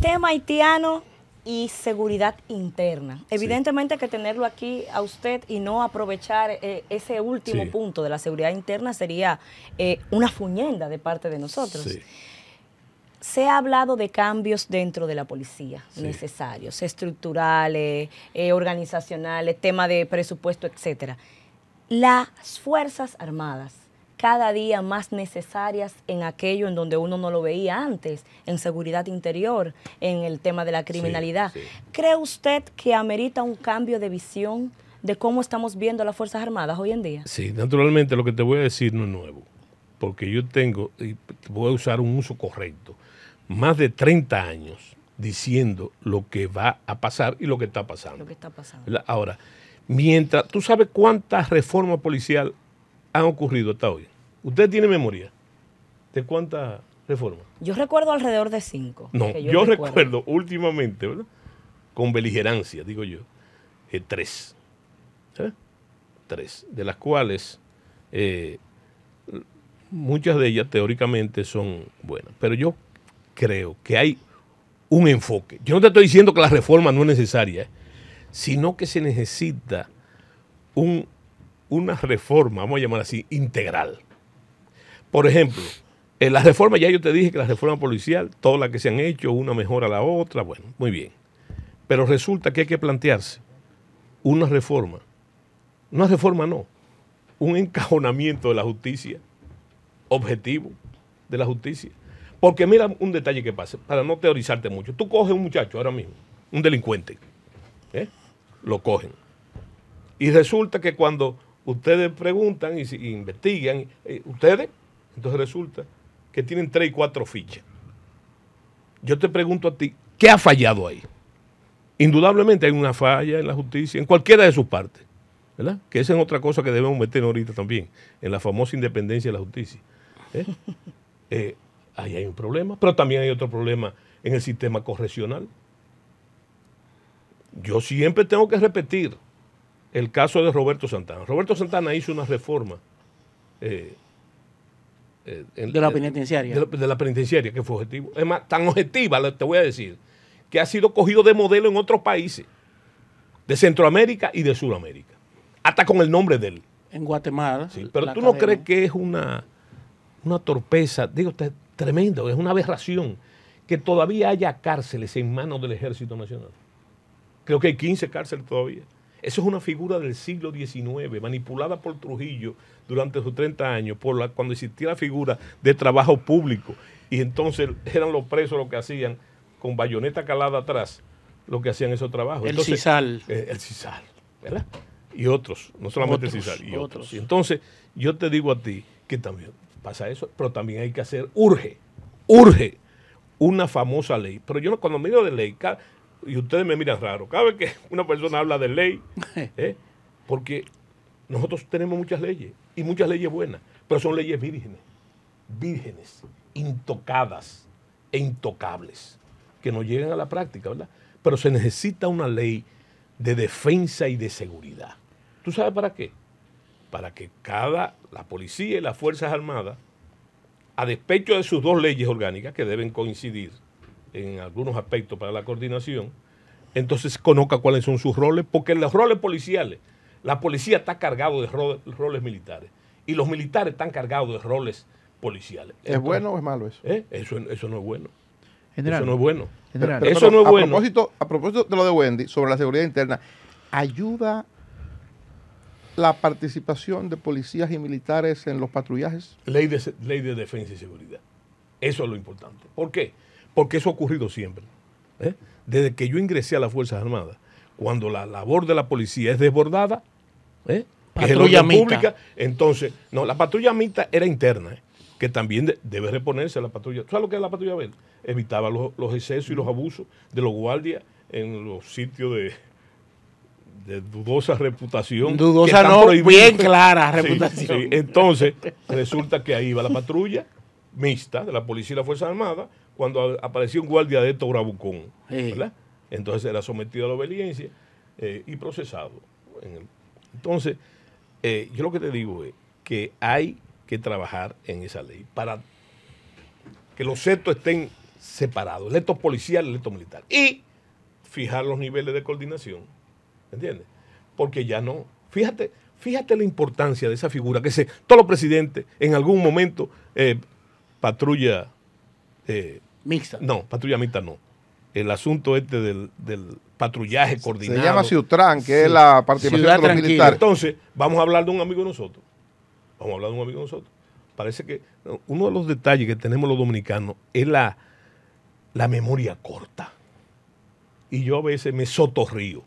Tema haitiano y seguridad interna. Evidentemente que tenerlo aquí a usted y no aprovechar eh, ese último punto de la seguridad interna sería eh, una fuñenda de parte de nosotros. Se ha hablado de cambios dentro de la policía necesarios, estructurales, eh, organizacionales, tema de presupuesto, etcétera las Fuerzas Armadas cada día más necesarias en aquello en donde uno no lo veía antes, en seguridad interior, en el tema de la criminalidad. ¿Cree usted que amerita un cambio de visión de cómo estamos viendo las Fuerzas Armadas hoy en día? Sí, naturalmente lo que te voy a decir no es nuevo, porque yo tengo, y voy a usar un uso correcto, más de 30 años diciendo lo que va a pasar y lo que está pasando. Lo que está pasando. Ahora, Mientras, ¿tú sabes cuántas reformas policial han ocurrido hasta hoy? ¿Usted tiene memoria de cuántas reformas? Yo recuerdo alrededor de cinco. No, yo, recuerdo. últimamente, ¿verdad? Con beligerancia, digo yo, eh, tres. ¿sabes? Tres, de las cuales eh, muchas de ellas teóricamente son buenas. Pero yo creo que hay un enfoque. Yo no te estoy diciendo que la reforma no es necesaria. ¿eh? sino que se necesita una reforma, vamos a llamar así, integral. Por ejemplo, en las reformas, ya yo te dije que la reforma policial, todas las que se han hecho, una mejora a la otra, bueno, muy bien. Pero resulta que hay que plantearse una reforma, una reforma no, un encajonamiento de la justicia, objetivo de la justicia. Porque mira un detalle que pasa, para no teorizarte mucho. Tú coges un muchacho ahora mismo, un delincuente, ¿eh? lo cogen. Y resulta que cuando ustedes preguntan y, investigan, eh, ustedes, entonces resulta que tienen tres y cuatro fichas. Yo te pregunto a ti, ¿qué ha fallado ahí? Indudablemente hay una falla en la justicia, en cualquiera de sus partes, ¿verdad? Que esa es otra cosa que debemos meter ahorita también, en la famosa independencia de la justicia. ¿eh? Eh, ahí hay un problema, pero también hay otro problema en el sistema correccional. Yo siempre tengo que repetir el caso de Roberto Santana. Roberto Santana hizo una reforma. Eh, eh, de la penitenciaria. De la, penitenciaria, que fue objetivo. Es más, tan objetiva, te voy a decir, que ha sido cogido de modelo en otros países, de Centroamérica y de Sudamérica. Hasta con el nombre de él. En Guatemala. Sí, pero tú no crees que es una, una torpeza, digo, tremendo, es una aberración que todavía haya cárceles en manos del Ejército Nacional. Creo que hay 15 cárceles todavía. Eso es una figura del siglo XIX, manipulada por Trujillo durante sus 30 años, por cuando existía la figura de trabajo público. Y entonces eran los presos los que hacían, con bayoneta calada atrás, lo que hacían esos trabajos. El CISAL. Eh, el CISAL, ¿verdad? Y otros, no solamente el CISAL, y otros. Y entonces yo te digo a ti que también pasa eso, pero también hay que hacer, urge, urge una famosa ley. Pero yo cuando me digo de ley, y ustedes me miran raro, cada que una persona habla de ley, ¿eh? porque nosotros tenemos muchas leyes y muchas leyes buenas, pero son leyes vírgenes, vírgenes, intocadas e intocables, que no llegan a la práctica, ¿verdad? Pero se necesita una ley de defensa y de seguridad. ¿Tú sabes para qué? Para que cada, la policía y las Fuerzas Armadas, a despecho de sus dos leyes orgánicas que deben coincidir, en algunos aspectos para la coordinación, entonces conozca cuáles son sus roles, porque los roles policiales, la policía está cargado de roles, militares y los militares están cargados de roles policiales. ¿Es bueno o es malo eso? ¿eh? Eso, no es bueno. eso no es bueno. eso a Propósito, a propósito de lo de Wendy, sobre la seguridad interna, ¿ayuda la participación de policías y militares en los patrullajes? Ley de, ley de defensa y seguridad. Eso es lo importante. ¿Por qué? porque eso ha ocurrido siempre. ¿eh? Desde que yo ingresé a las Fuerzas Armadas, cuando la labor de la policía es desbordada, ¿eh? patrulla pública, entonces, no, la patrulla mixta era interna, ¿eh? que también debe reponerse a la patrulla. ¿Sabes lo que es la patrulla verde? Evitaba los, excesos y los abusos de los guardias en los sitios de, dudosa reputación. Dudosa no, bien clara reputación. Entonces, resulta que ahí va la patrulla mixta de la policía y la Fuerza Armada cuando apareció un guardia de Héctor Bravucón. ¿verdad? Entonces era sometido a la obediencia eh, y procesado. Entonces, eh, yo lo que te digo es que hay que trabajar en esa ley para que los sectos estén separados, el electo policial, el electo militar. Y fijar los niveles de coordinación. ¿Entiendes? Porque ya no. Fíjate, fíjate la importancia de esa figura que se, todos los presidentes en algún momento eh, patrulla mixta. No, patrulla mixta no. El asunto este del, patrullaje coordinado. Se llama Ciutran, que es la participación de los Entonces, vamos a hablar de un amigo de nosotros. Vamos a hablar de un amigo de nosotros. Parece que uno de los detalles que tenemos los dominicanos es la, la memoria corta. Y yo a veces me soto río.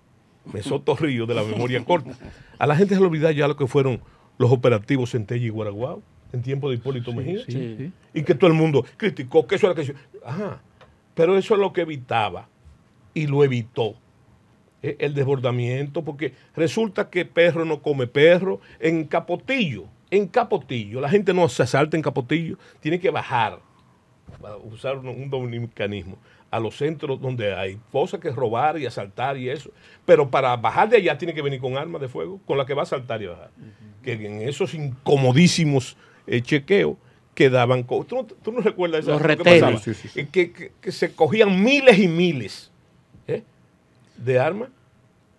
Me soto río de la memoria corta. A la gente se le olvida ya lo que fueron los operativos en Centella y Guaraguao en tiempo de Hipólito Mejía. Sí, sí y que todo el mundo criticó que eso era que... Ajá, pero eso es lo que evitaba y lo evitó e, el desbordamiento, porque resulta que perro no come perro. En Capotillo, en Capotillo, la gente no se asalta en Capotillo, tiene que bajar, usar un, dominicanismo, a los centros donde hay cosas que robar y asaltar y eso. Pero para bajar de allá tiene que venir con armas de fuego, con la que va a asaltar y bajar. Que en esos incomodísimos eh, chequeos que daban. ¿Tú, no recuerdas eso? Los que, se cogían miles y miles ¿eh? de armas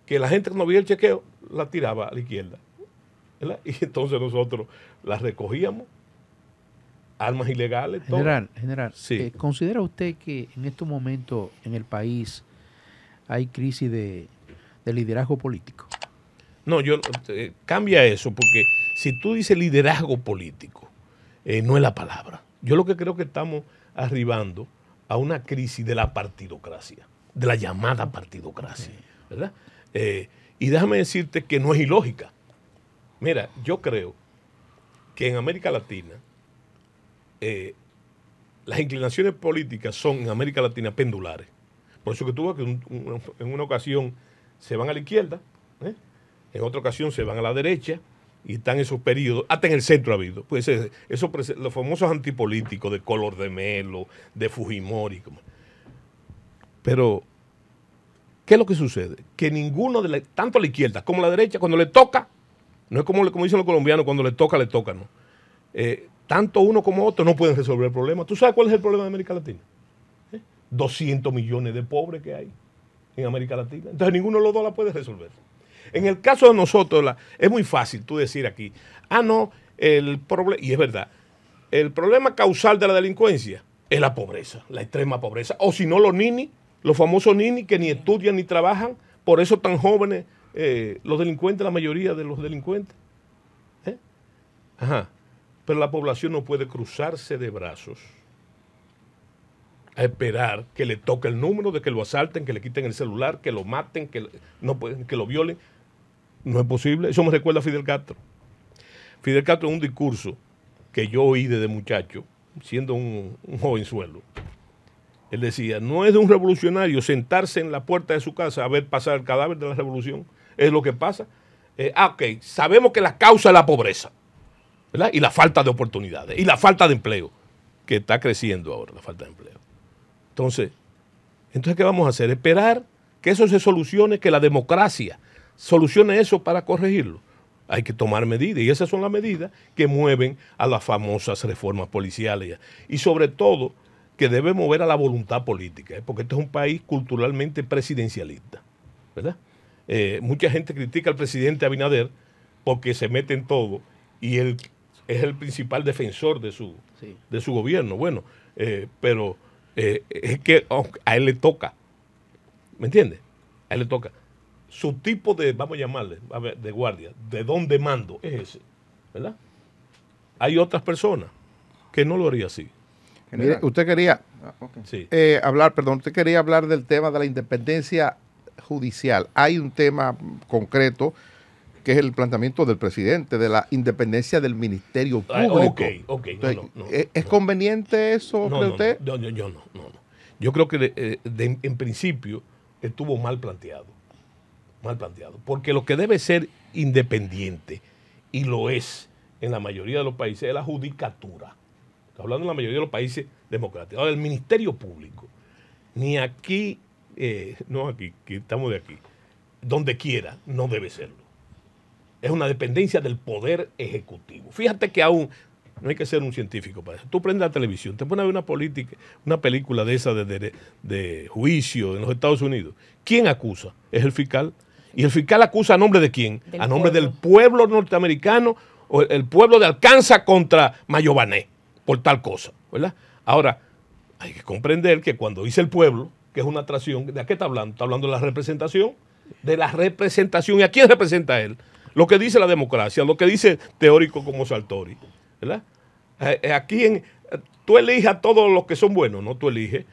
que la gente no veía el chequeo la tiraba a la izquierda. Y entonces nosotros las recogíamos, armas ilegales. General, general, eh, ¿considera usted que en estos momentos en el país hay crisis de, liderazgo político? No, yo eh, cambia eso, porque si tú dices liderazgo político, eh, no es la palabra. Yo lo que creo que estamos arribando a una crisis de la partidocracia, de la llamada partidocracia, ¿verdad? Eh, y déjame decirte que no es ilógica. Mira, yo creo que en América Latina eh, las inclinaciones políticas son en América Latina pendulares. Por eso que tú que en una ocasión se van a la izquierda, en otra ocasión se van a la derecha, y están esos periodos, hasta en el centro ha habido, pues eso, los famosos antipolíticos de Color de Melo, de Fujimori. Como. Pero, ¿qué es lo que sucede? Que ninguno, de tanto la izquierda como la derecha, cuando le toca, no es como, como dicen los colombianos, cuando le toca, le toca, ¿no? Eh, tanto uno como otro no pueden resolver el problema. ¿Tú sabes cuál es el problema de América Latina? 200 ¿Eh? millones de pobres que hay en América Latina. Entonces ninguno de los dos la puede resolver. En el caso de nosotros, es muy fácil tú decir aquí, ah, no, el problema, y es verdad, el problema causal de la delincuencia es la pobreza, la extrema pobreza. O si no, los nini, los famosos nini que ni estudian ni trabajan, por eso tan jóvenes eh, los delincuentes, la mayoría de los delincuentes. ¿eh? Ajá. Pero la población no puede cruzarse de brazos a esperar que le toque el número, de que lo asalten, que le quiten el celular, que lo maten, que, no que lo violen. No es posible. Eso me recuerda a Fidel Castro. Fidel Castro en un discurso que yo oí desde muchacho, siendo un, joven jovenzuelo. Él decía, no es de un revolucionario sentarse en la puerta de su casa a ver pasar el cadáver de la revolución. Es lo que pasa. Eh, ah, ok, sabemos que la causa es la pobreza, ¿verdad? Y la falta de oportunidades, y la falta de empleo, que está creciendo ahora, la falta de empleo. Entonces, entonces ¿qué vamos a hacer? Esperar que eso se solucione, que la democracia solucione eso para corregirlo. Hay que tomar medidas y esas son las medidas que mueven a las famosas reformas policiales y sobre todo que debe mover a la voluntad política, ¿eh? porque este es un país culturalmente presidencialista, ¿verdad? Eh, mucha gente critica al presidente Abinader porque se mete en todo y él es el principal defensor de su, de su gobierno, bueno, eh, pero es que a él le toca, ¿me entiendes? A él le toca su tipo de, vamos a llamarle, de guardia, de donde mando es ese, ¿verdad? Hay otras personas que no lo haría así. usted quería ah, eh, hablar, perdón, usted quería hablar del tema de la independencia judicial. Hay un tema concreto que es el planteamiento del presidente de la independencia del Ministerio ah, Público. ok, ok. ¿Es, conveniente eso para usted? No, yo, yo no, no, Yo creo que eh, en principio estuvo mal planteado mal planteado. Porque lo que debe ser independiente, y lo es en la mayoría de los países, es la judicatura. hablando en la mayoría de los países democráticos. Ahora, el Ministerio Público, ni aquí, eh, no aquí, estamos de aquí, donde quiera, no debe serlo. Es una dependencia del poder ejecutivo. Fíjate que aún no hay que ser un científico para eso. Tú prendes la televisión, te pones a ver una, política, una película de esa de, juicio en los Estados Unidos. ¿Quién acusa? Es el fiscal. Y el fiscal acusa a nombre de quién? a nombre del pueblo norteamericano o el pueblo de Alcanza contra Mayobané por tal cosa, Ahora, hay que comprender que cuando dice el pueblo, que es una atracción, ¿de qué está hablando? Está hablando de la representación, de la representación. ¿Y a quién representa él? Lo que dice la democracia, lo que dice teórico como Saltori, ¿verdad? Eh, eh, aquí tú eliges a todos los que son buenos, no tú eliges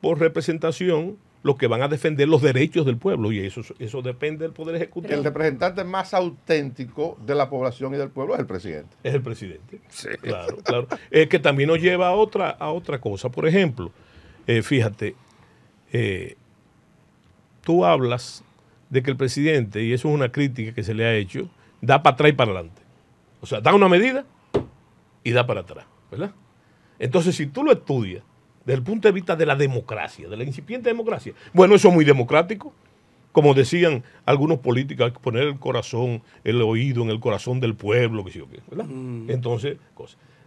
por representación los que van a defender los derechos del pueblo y eso, eso depende del Poder Ejecutivo. El representante más auténtico de la población y del pueblo es el presidente. Es el presidente. Sí. Claro, claro. Eh, que también nos lleva a otra, a otra cosa. Por ejemplo, eh, fíjate, eh, tú hablas de que el presidente, y eso es una crítica que se le ha hecho, da para atrás y para adelante. O sea, da una medida y da para atrás, ¿verdad? Entonces, si tú lo estudias, desde el punto de vista de la democracia, de la incipiente democracia. Bueno, eso es muy democrático. Como decían algunos políticos, hay que poner el corazón, el oído en el corazón del pueblo, mm. Entonces,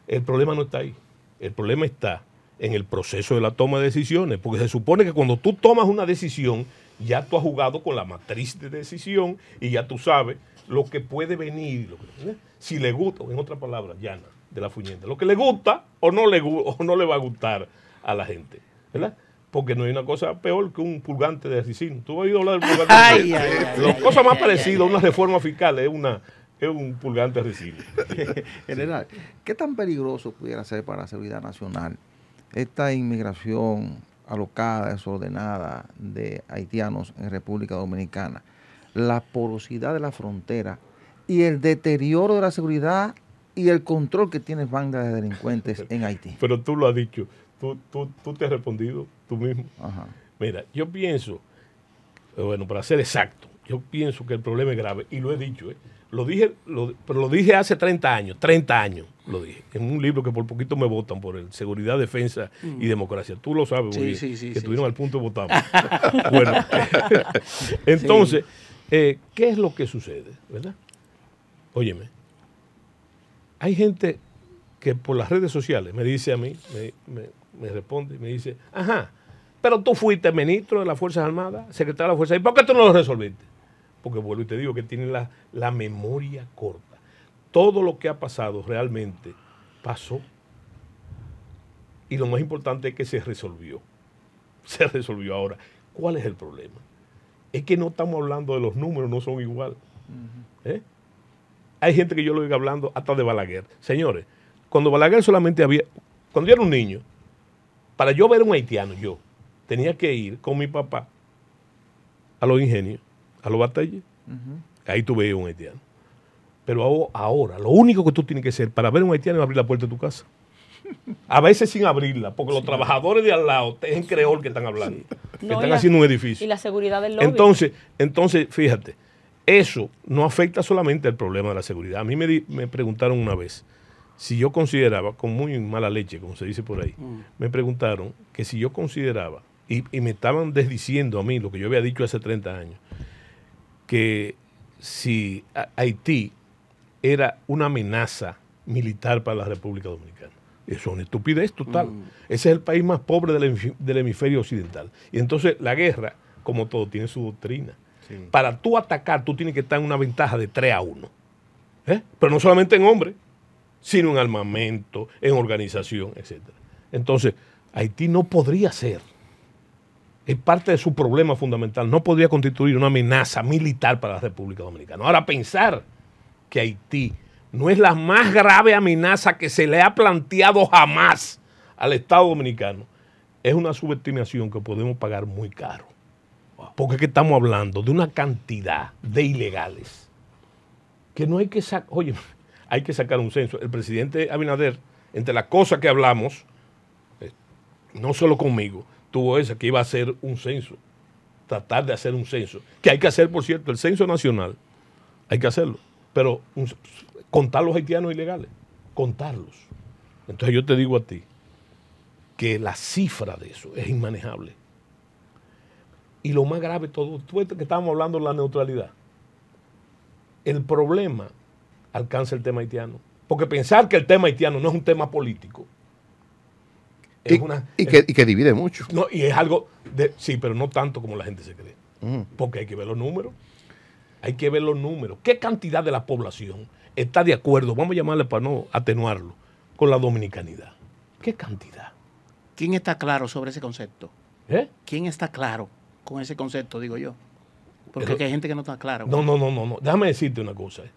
el problema no está ahí. El problema está en el proceso de la toma de decisiones, porque se supone que cuando tú tomas una decisión, ya tú has jugado con la matriz de decisión y ya tú sabes lo que puede venir, ¿eh? si le gusta, en otra palabra, llana, de la fuñenta, lo que le gusta o no le, o no le va a gustar a la gente, ¿verdad? Porque no hay una cosa peor que un pulgante de asesino. ¿Tú has oído hablar del pulgante de La cosa más parecida a una reforma fiscal es una un pulgante de General, ¿qué tan peligroso pudiera ser para la seguridad nacional esta inmigración alocada, desordenada de haitianos en República Dominicana? La porosidad de la frontera y el deterioro de la seguridad y el control que tiene bandas de delincuentes en Haití. Pero tú lo has dicho, tú, te has respondido tú mismo. Mira, yo pienso, eh, bueno, para ser exacto, yo pienso que el problema es grave y lo he dicho, ¿eh? lo dije, pero lo dije hace 30 años, 30 años lo dije, en un libro que por poquito me votan por el Seguridad, Defensa y mm. Democracia. Tú lo sabes, sí, que estuvieron al punto de votar. bueno, entonces, eh, ¿qué es lo que sucede? ¿Verdad? Óyeme, hay gente que por las redes sociales me dice a mí, me, me responde y me dice, ajá, pero tú fuiste ministro de las Fuerzas Armadas, secretario de las Fuerzas Armadas, ¿por qué tú no lo resolviste? Porque vuelvo y te digo que tiene la, memoria corta. Todo lo que ha pasado realmente pasó. Y lo más importante es que se resolvió. Se resolvió ahora. ¿Cuál es el problema? Es que no estamos hablando de los números, no son igual. ¿Eh? Hay gente que yo lo oigo hablando hasta de Balaguer. Señores, cuando Balaguer solamente había, cuando yo era un niño, para yo ver un haitiano, yo tenía que ir con mi papá a los ingenios, a los batalles. Ahí tú veías un haitiano. Pero ahora, lo único que tú tienes que hacer para ver un haitiano es abrir la puerta de tu casa. A veces sin abrirla, porque los trabajadores de al lado es creol que están hablando. Que están haciendo un edificio. Y la seguridad del lobby. Entonces, entonces, fíjate, eso no afecta solamente al problema de la seguridad. A mí me, me preguntaron una vez, si yo consideraba, con muy mala leche, como se dice por ahí, mm. me preguntaron que si yo consideraba, y, me estaban desdiciendo a mí lo que yo había dicho hace 30 años, que si Haití era una amenaza militar para la República Dominicana. Eso es una estupidez total. Mm. Ese es el país más pobre del, hemisferio occidental. Y entonces la guerra, como todo, tiene su doctrina. Para tú atacar, tú tienes que estar en una ventaja de 3 a 1. ¿Eh? Pero no solamente en hombres sino en armamento, en organización, etc. Entonces, Haití no podría ser, es parte de su problema fundamental, no podría constituir una amenaza militar para la República Dominicana. Ahora, pensar que Haití no es la más grave amenaza que se le ha planteado jamás al Estado Dominicano, es una subestimación que podemos pagar muy caro. Porque es que estamos hablando de una cantidad de ilegales que no hay que sacar hay que sacar un censo. El presidente Abinader, entre las cosas que hablamos, eh, no solo conmigo, tuvo esa, que iba a hacer un censo, tratar de hacer un censo, que hay que hacer, por cierto, el censo nacional, hay que hacerlo, pero contar los haitianos ilegales, contarlos. Entonces yo te digo a ti que la cifra de eso es inmanejable. Y lo más grave todo, tú que estábamos hablando de la neutralidad. El problema alcanza el tema haitiano. Porque pensar que el tema haitiano no es un tema político. y, una, que, divide mucho. No, y es algo, de, sí, pero no tanto como la gente se cree. Mm. Porque hay que ver los números. Hay que ver los números. ¿Qué cantidad de la población está de acuerdo, vamos a llamarle para no atenuarlo, con la dominicanidad? ¿Qué cantidad? ¿Quién está claro sobre ese concepto? ¿Eh? ¿Quién está claro con ese concepto, digo yo? Porque hay gente que no está claro. No, no, no, no, no. Déjame decirte una cosa. Eh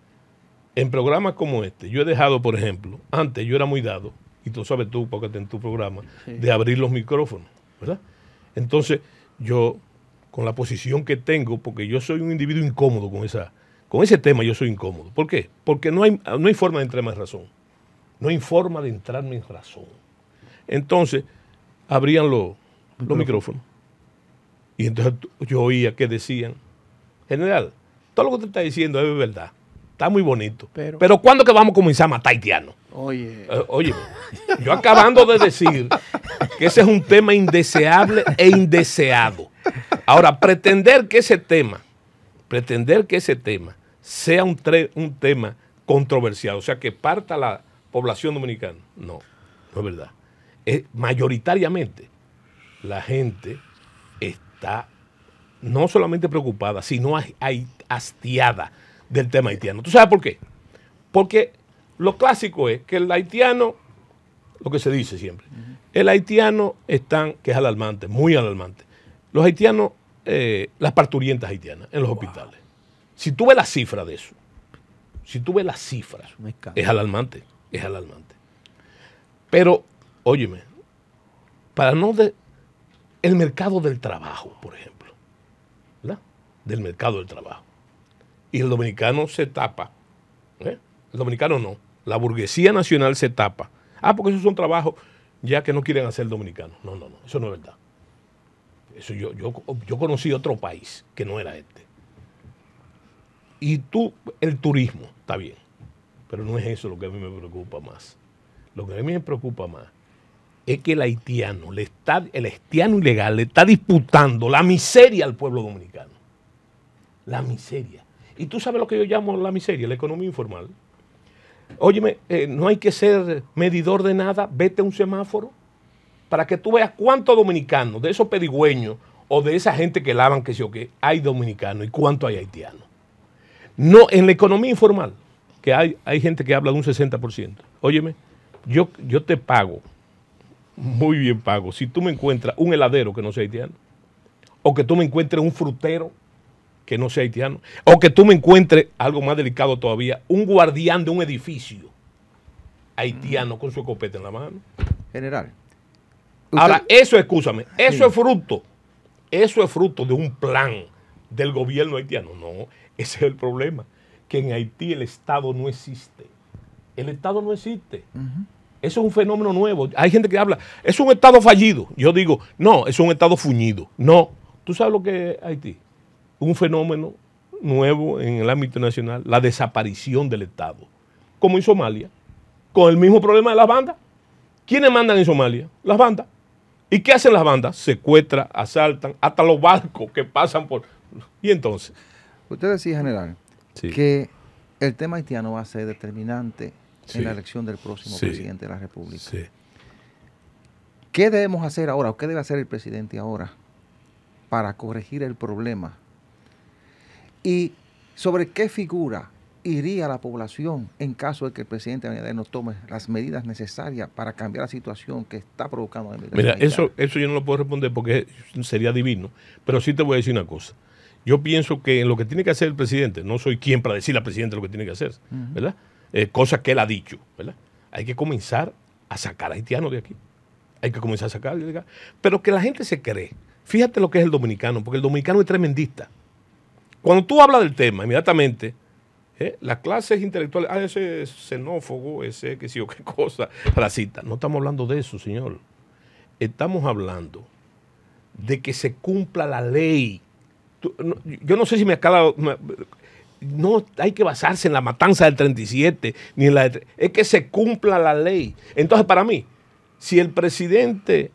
en programas como este, yo he dejado, por ejemplo, antes yo era muy dado, y tú sabes tú, porque en tu programa, de abrir los micrófonos, ¿verdad? Entonces, yo, con la posición que tengo, porque yo soy un individuo incómodo con esa, con ese tema yo soy incómodo. ¿Por qué? Porque no hay, no hay forma de entrarme en razón. No hay forma de entrarme en razón. Entonces, abrían los, los micrófonos. Y entonces yo oía que decían, general, todo lo que te está diciendo es verdad. Está muy bonito. Pero, ¿cuándo que vamos a comenzar a matar Oye. Eh, oye, yo acabando de decir que ese es un tema indeseable e indeseado. Ahora, pretender que ese tema, pretender que ese tema sea un, un tema controversial, o sea, que parta la población dominicana, no, no es verdad. Es, eh, mayoritariamente, la gente está no solamente preocupada, sino hastiada del tema haitiano. ¿Tú sabes por qué? Porque lo clásico es que el haitiano, lo que se dice siempre, el haitiano están, que es alarmante, muy alarmante, los haitianos, eh, las parturientas haitianas en los hospitales. Si tú ves la cifra de eso, si tú ves las cifras, es alarmante, es alarmante. Pero, óyeme, para no de, el mercado del trabajo, por ejemplo, ¿verdad? Del mercado del trabajo y el dominicano se tapa. ¿eh? El dominicano no. La burguesía nacional se tapa. Ah, porque esos son trabajos ya que no quieren hacer dominicano No, no, no. Eso no es verdad. Eso yo, yo, conocí otro país que no era este. Y tú, el turismo, está bien. Pero no es eso lo que a mí me preocupa más. Lo que a mí me preocupa más es que el haitiano, el haitiano ilegal, le está disputando la miseria al pueblo dominicano. La miseria. Y tú sabes lo que yo llamo la miseria, la economía informal. Óyeme, eh, no hay que ser medidor de nada, vete a un semáforo para que tú veas cuántos dominicanos, de esos pedigüeños o de esa gente que lavan que sé o qué, hay dominicanos y cuánto hay haitianos. No, en la economía informal, que hay, hay gente que habla de un 60%. Óyeme, yo, yo te pago, muy bien pago, si tú me encuentras un heladero que no sea haitiano, o que tú me encuentres un frutero que no sea haitiano. O que tú me encuentres, algo más delicado todavía, un guardián de un edificio haitiano con su escopeta en la mano. General. Ahora, eso, escúchame, eso es fruto, eso es fruto de un plan del gobierno haitiano. No, ese es el problema, que en Haití el Estado no existe. El Estado no existe. Eso es un fenómeno nuevo. Hay gente que habla, es un Estado fallido. Yo digo, no, es un Estado fuñido. No, tú sabes lo que es Haití un fenómeno nuevo en el ámbito nacional, la desaparición del Estado, como en Somalia, con el mismo problema de las bandas. ¿Quiénes mandan en Somalia? Las bandas. ¿Y qué hacen las bandas? Secuestran, asaltan, hasta los barcos que pasan por... ¿Y entonces? Usted decía, general, que el tema haitiano va a ser determinante en la elección del próximo presidente de la República. ¿Qué debemos hacer ahora o qué debe hacer el presidente ahora para corregir el problema y sobre qué figura iría la población en caso de que el presidente Abinader no tome las medidas necesarias para cambiar la situación que está provocando la Mira, eso, eso yo no lo puedo responder porque sería divino, pero sí te voy a decir una cosa. Yo pienso que en lo que tiene que hacer el presidente, no soy quien para decirle al presidente lo que tiene que hacer, ¿verdad? Eh, que él ha dicho, ¿verdad? Hay que comenzar a sacar a haitianos de aquí. Hay que comenzar a sacar, pero que la gente se cree. Fíjate lo que es el dominicano, porque el dominicano es tremendista. Cuando tú hablas del tema, inmediatamente, eh, las clases intelectuales, ah, ese es xenófobo, ese que sí o qué cosa, la cita, No estamos hablando de eso, señor. Estamos hablando de que se cumpla la ley. yo no sé si me acaba... no hay que basarse en la matanza del 37, ni en la... es que se cumpla la ley. Entonces, para mí, si el presidente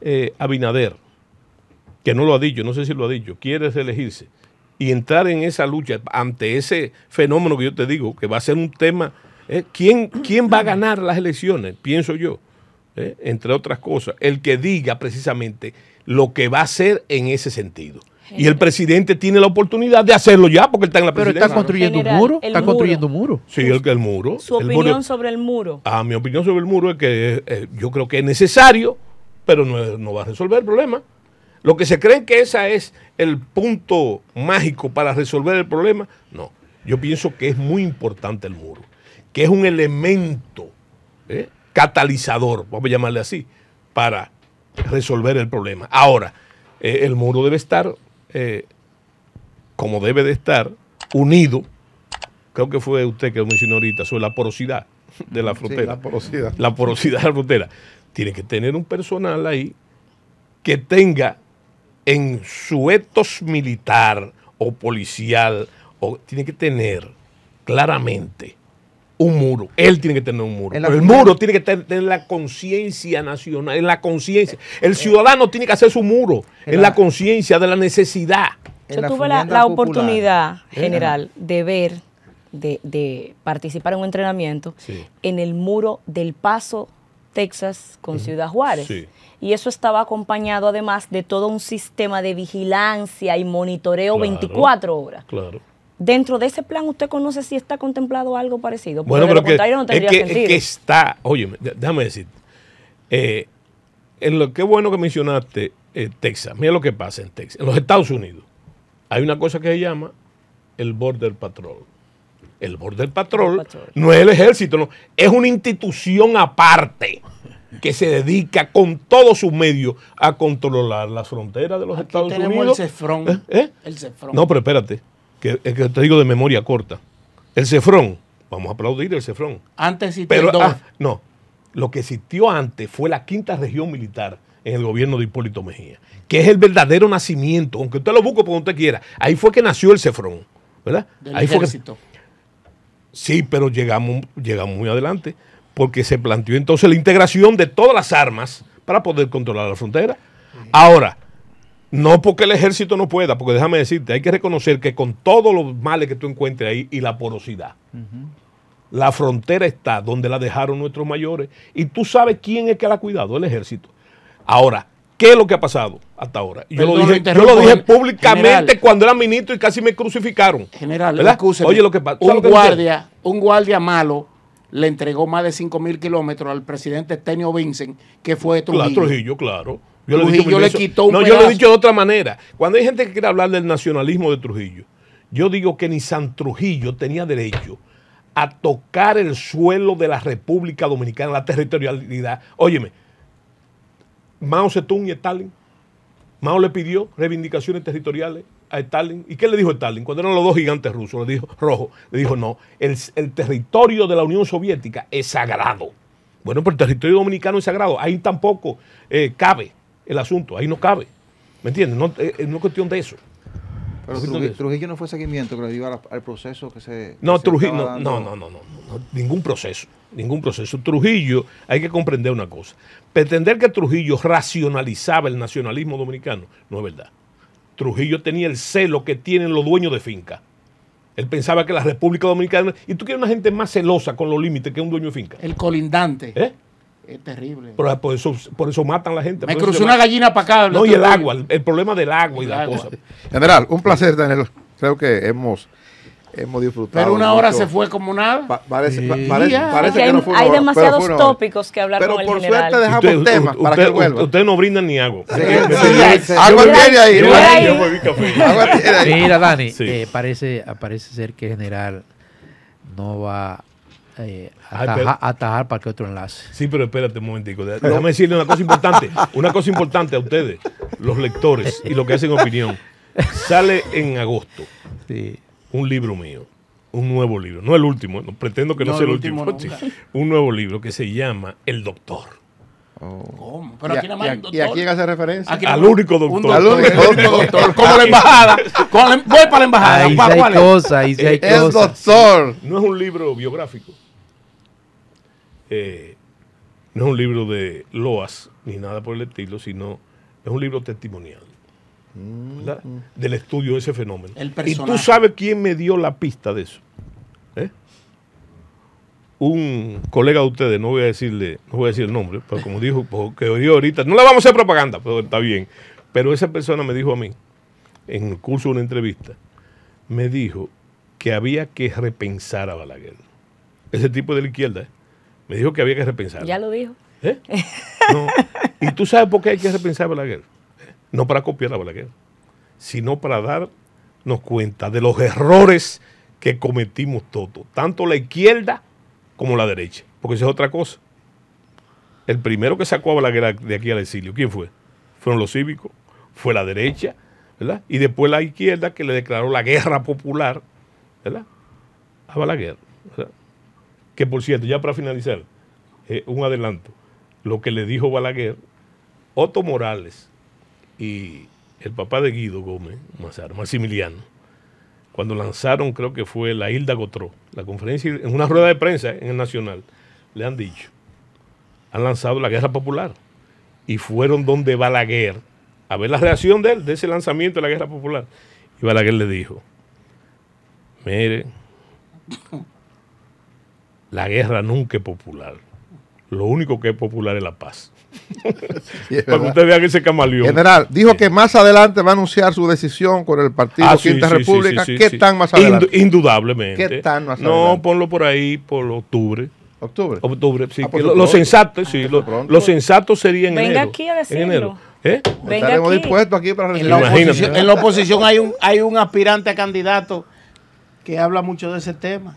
eh, Abinader, que no lo ha dicho, no sé si lo ha dicho, quiere reelegirse, y entrar en esa lucha ante ese fenómeno que yo te digo, que va a ser un tema, ¿eh? ¿Quién, va a ganar las elecciones? Pienso yo, ¿eh? entre otras cosas, el que diga precisamente lo que va a hacer en ese sentido. Y el presidente tiene la oportunidad de hacerlo ya porque está en la presidencia. Pero está construyendo un muro. Está construyendo un muro. Sí, el, muro. Su opinión sobre el muro. Ah, mi opinión sobre el muro es que eh, yo creo que es necesario pero no, va a resolver el problema. Lo que se creen que ese es el punto mágico para resolver el problema, no. Yo pienso que es muy importante el muro, que es un elemento ¿eh? catalizador, vamos a llamarle así, para resolver el problema. Ahora, eh, el muro debe estar, eh, como debe de estar, unido. Creo que fue usted que lo mencionó ahorita, sobre la porosidad de la frontera. Sí, la porosidad. La porosidad de la frontera. Tiene que tener un personal ahí que tenga en su etos militar o policial, o, tiene que tener claramente un muro. Él tiene que tener un muro. el muro tiene que tener la conciencia nacional, en la conciencia. El ciudadano tiene que hacer su muro, en la conciencia de la necesidad. Yo tuve la, oportunidad, eh, general, de ver, de, participar en un entrenamiento en el muro del paso Texas con Ciudad Juárez. Y eso estaba acompañado además de todo un sistema de vigilancia y monitoreo 24 horas. Claro. Dentro de ese plan, ¿usted conoce si está contemplado algo parecido? Porque bueno, pero no es que, está, oye, déjame decir, eh, en lo que bueno que mencionaste eh, Texas, mira lo que pasa en Texas, en los Estados Unidos, hay una cosa que se llama el Border Patrol el Border Patrol, no es el ejército, no, es una institución aparte que se dedica con todos sus medios a controlar las fronteras de los Estados Unidos. El ¿Eh? ¿Eh? El Cefrón. No, pero espérate, que, te digo de memoria corta. El Cefrón, vamos a aplaudir el Cefrón. Antes existió pero, ah, No, lo que existió antes fue la quinta región militar en el gobierno de Hipólito Mejía, que es el verdadero nacimiento, aunque usted lo busque por donde usted quiera. Ahí fue que nació el Cefrón, ¿verdad? ahí Fue Sí, pero llegamos, muy adelante, porque se planteó entonces la integración de todas las armas para poder controlar la frontera. Ahora, no porque el ejército no pueda, porque déjame decirte, hay que reconocer que con todos los males que tú encuentres ahí y la porosidad, la frontera está donde la dejaron nuestros mayores y tú sabes quién es que la ha cuidado, el ejército. Ahora, ¿Qué es lo que ha pasado hasta ahora? Yo, lo dije, yo lo dije públicamente cuando era ministro y casi me crucificaron. General, Oye, lo que pasa. Un, guardia, un guardia malo le entregó más de 5 mil kilómetros al presidente Tenio Vincent, que fue Trujillo. Claro, Trujillo, claro. Yo Trujillo le quitó un No, yo lo he dicho de otra manera. Cuando hay gente que quiere hablar del nacionalismo de Trujillo, yo digo que ni San Trujillo tenía derecho a tocar el suelo de la República Dominicana, la territorialidad. Óyeme, Mao Zedong y Stalin. Mao le pidió reivindicaciones territoriales a Stalin. ¿Y qué le dijo Stalin? Cuando eran los dos gigantes rusos, le dijo rojo, le dijo no, el, territorio de la Unión Soviética es sagrado. Bueno, pero el territorio dominicano es sagrado. Ahí tampoco eh, cabe el asunto, ahí no cabe. ¿Me entiendes? No, eh, eh, es cuestión de eso. Pero Trujillo, no fue seguimiento pero iba al, proceso que se. no, Trujillo, no, no, no, no, ningún proceso ningún proceso. Trujillo, hay que comprender una cosa. Pretender que Trujillo racionalizaba el nacionalismo dominicano no es verdad. Trujillo tenía el celo que tienen los dueños de finca. Él pensaba que la República Dominicana. Y tú quieres una gente más celosa con los límites que un dueño de finca. El colindante. ¿Eh? Es terrible. por eso, matan a la gente. Me cruzó una gallina para acá. No, y el agua, el, problema del agua y, y las General, un placer tenerlo. Creo que hemos hemos disfrutado. Pero una hora se fue como nada. parece, parece, que hay, demasiados tópicos que hablar con el general. por suerte dejamos tema para que Ustedes no brindan ni agua. agua tiene ahí. Mira, Dani, eh, parece, ser que el general no va eh, a atajar, para que otro enlace. Sí, pero espérate un momentico. Déjame decirle una cosa importante. Una cosa importante a ustedes, los lectores y los que hacen opinión. Sale en agosto. Sí un libro mío, un nuevo libro, no el último, no pretendo que no, sea el último, un nuevo libro que se llama El Doctor. Oh. ¿Cómo? Pero aquí nada más. ¿Y a quién hace referencia? al único doctor. al único, doctor. Como la embajada. Em-, voy para la embajada. Ahí sí hay cosas. Ahí sí hay es El doctor. No es un libro biográfico. Eh, no es un libro de loas ni nada por el estilo, sino es un libro testimonial del estudio de ese fenómeno. y tú sabes quién me dio la pista de eso. ¿eh? Un colega de ustedes, no voy a decirle, no voy a decir el nombre, pero como dijo, que hoy ahorita, no le vamos a hacer propaganda, pero está bien. Pero esa persona me dijo a mí, en el curso de una entrevista, me dijo que había que repensar a Balaguer. Ese tipo de la izquierda, ¿eh? me dijo que había que repensar. Ya lo dijo. ¿Eh? ¿Y tú sabes por qué hay que repensar a Balaguer? no para copiar a Balaguer, sino para darnos cuenta de los errores que cometimos todos, tanto la izquierda como la derecha, porque eso es otra cosa. El primero que sacó a Balaguer de aquí al exilio, ¿quién fue? Fueron los cívicos, fue la derecha, ¿verdad? Y después la izquierda que le declaró la guerra popular, ¿verdad? A Balaguer, Que por cierto, ya para finalizar, eh, un adelanto, lo que le dijo Balaguer, Otto Morales, y el papá de Guido Gómez Mazar, Maximiliano, cuando lanzaron, creo que fue la Hilda Gotró, la conferencia, en una rueda de prensa en el Nacional, le han dicho, han lanzado la Guerra Popular y fueron donde Balaguer a ver la reacción de él, de ese lanzamiento de la Guerra Popular. Y Balaguer le dijo, mire, la guerra nunca es popular lo único que es popular es la paz. Para que usted vean ese camaleón. General, dijo que más adelante va a anunciar su decisión con el partido ah, Quinta República. ¿Qué tan más adelante? indudablemente. ¿Qué tan más no, No, ponlo por ahí, por octubre. ¿Octubre? Octubre, sí. Ah, lo, ah, sería en Venga enero. Venga aquí a decirlo. ¿Eh? Venga dispuestos aquí para recibir. En la oposición, en la oposición hay, un, hay un aspirante a candidato que habla mucho de ese tema.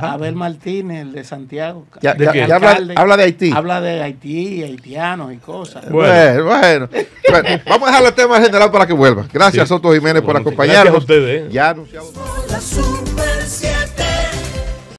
Abel Martínez, el de Santiago. habla, de Haití. Habla de Haití, haitianos y cosas. Bueno, bueno. vamos a dejar el tema general para que vuelva. Gracias, Soto Jiménez, por acompañarnos. Gracias a ustedes. ¿eh?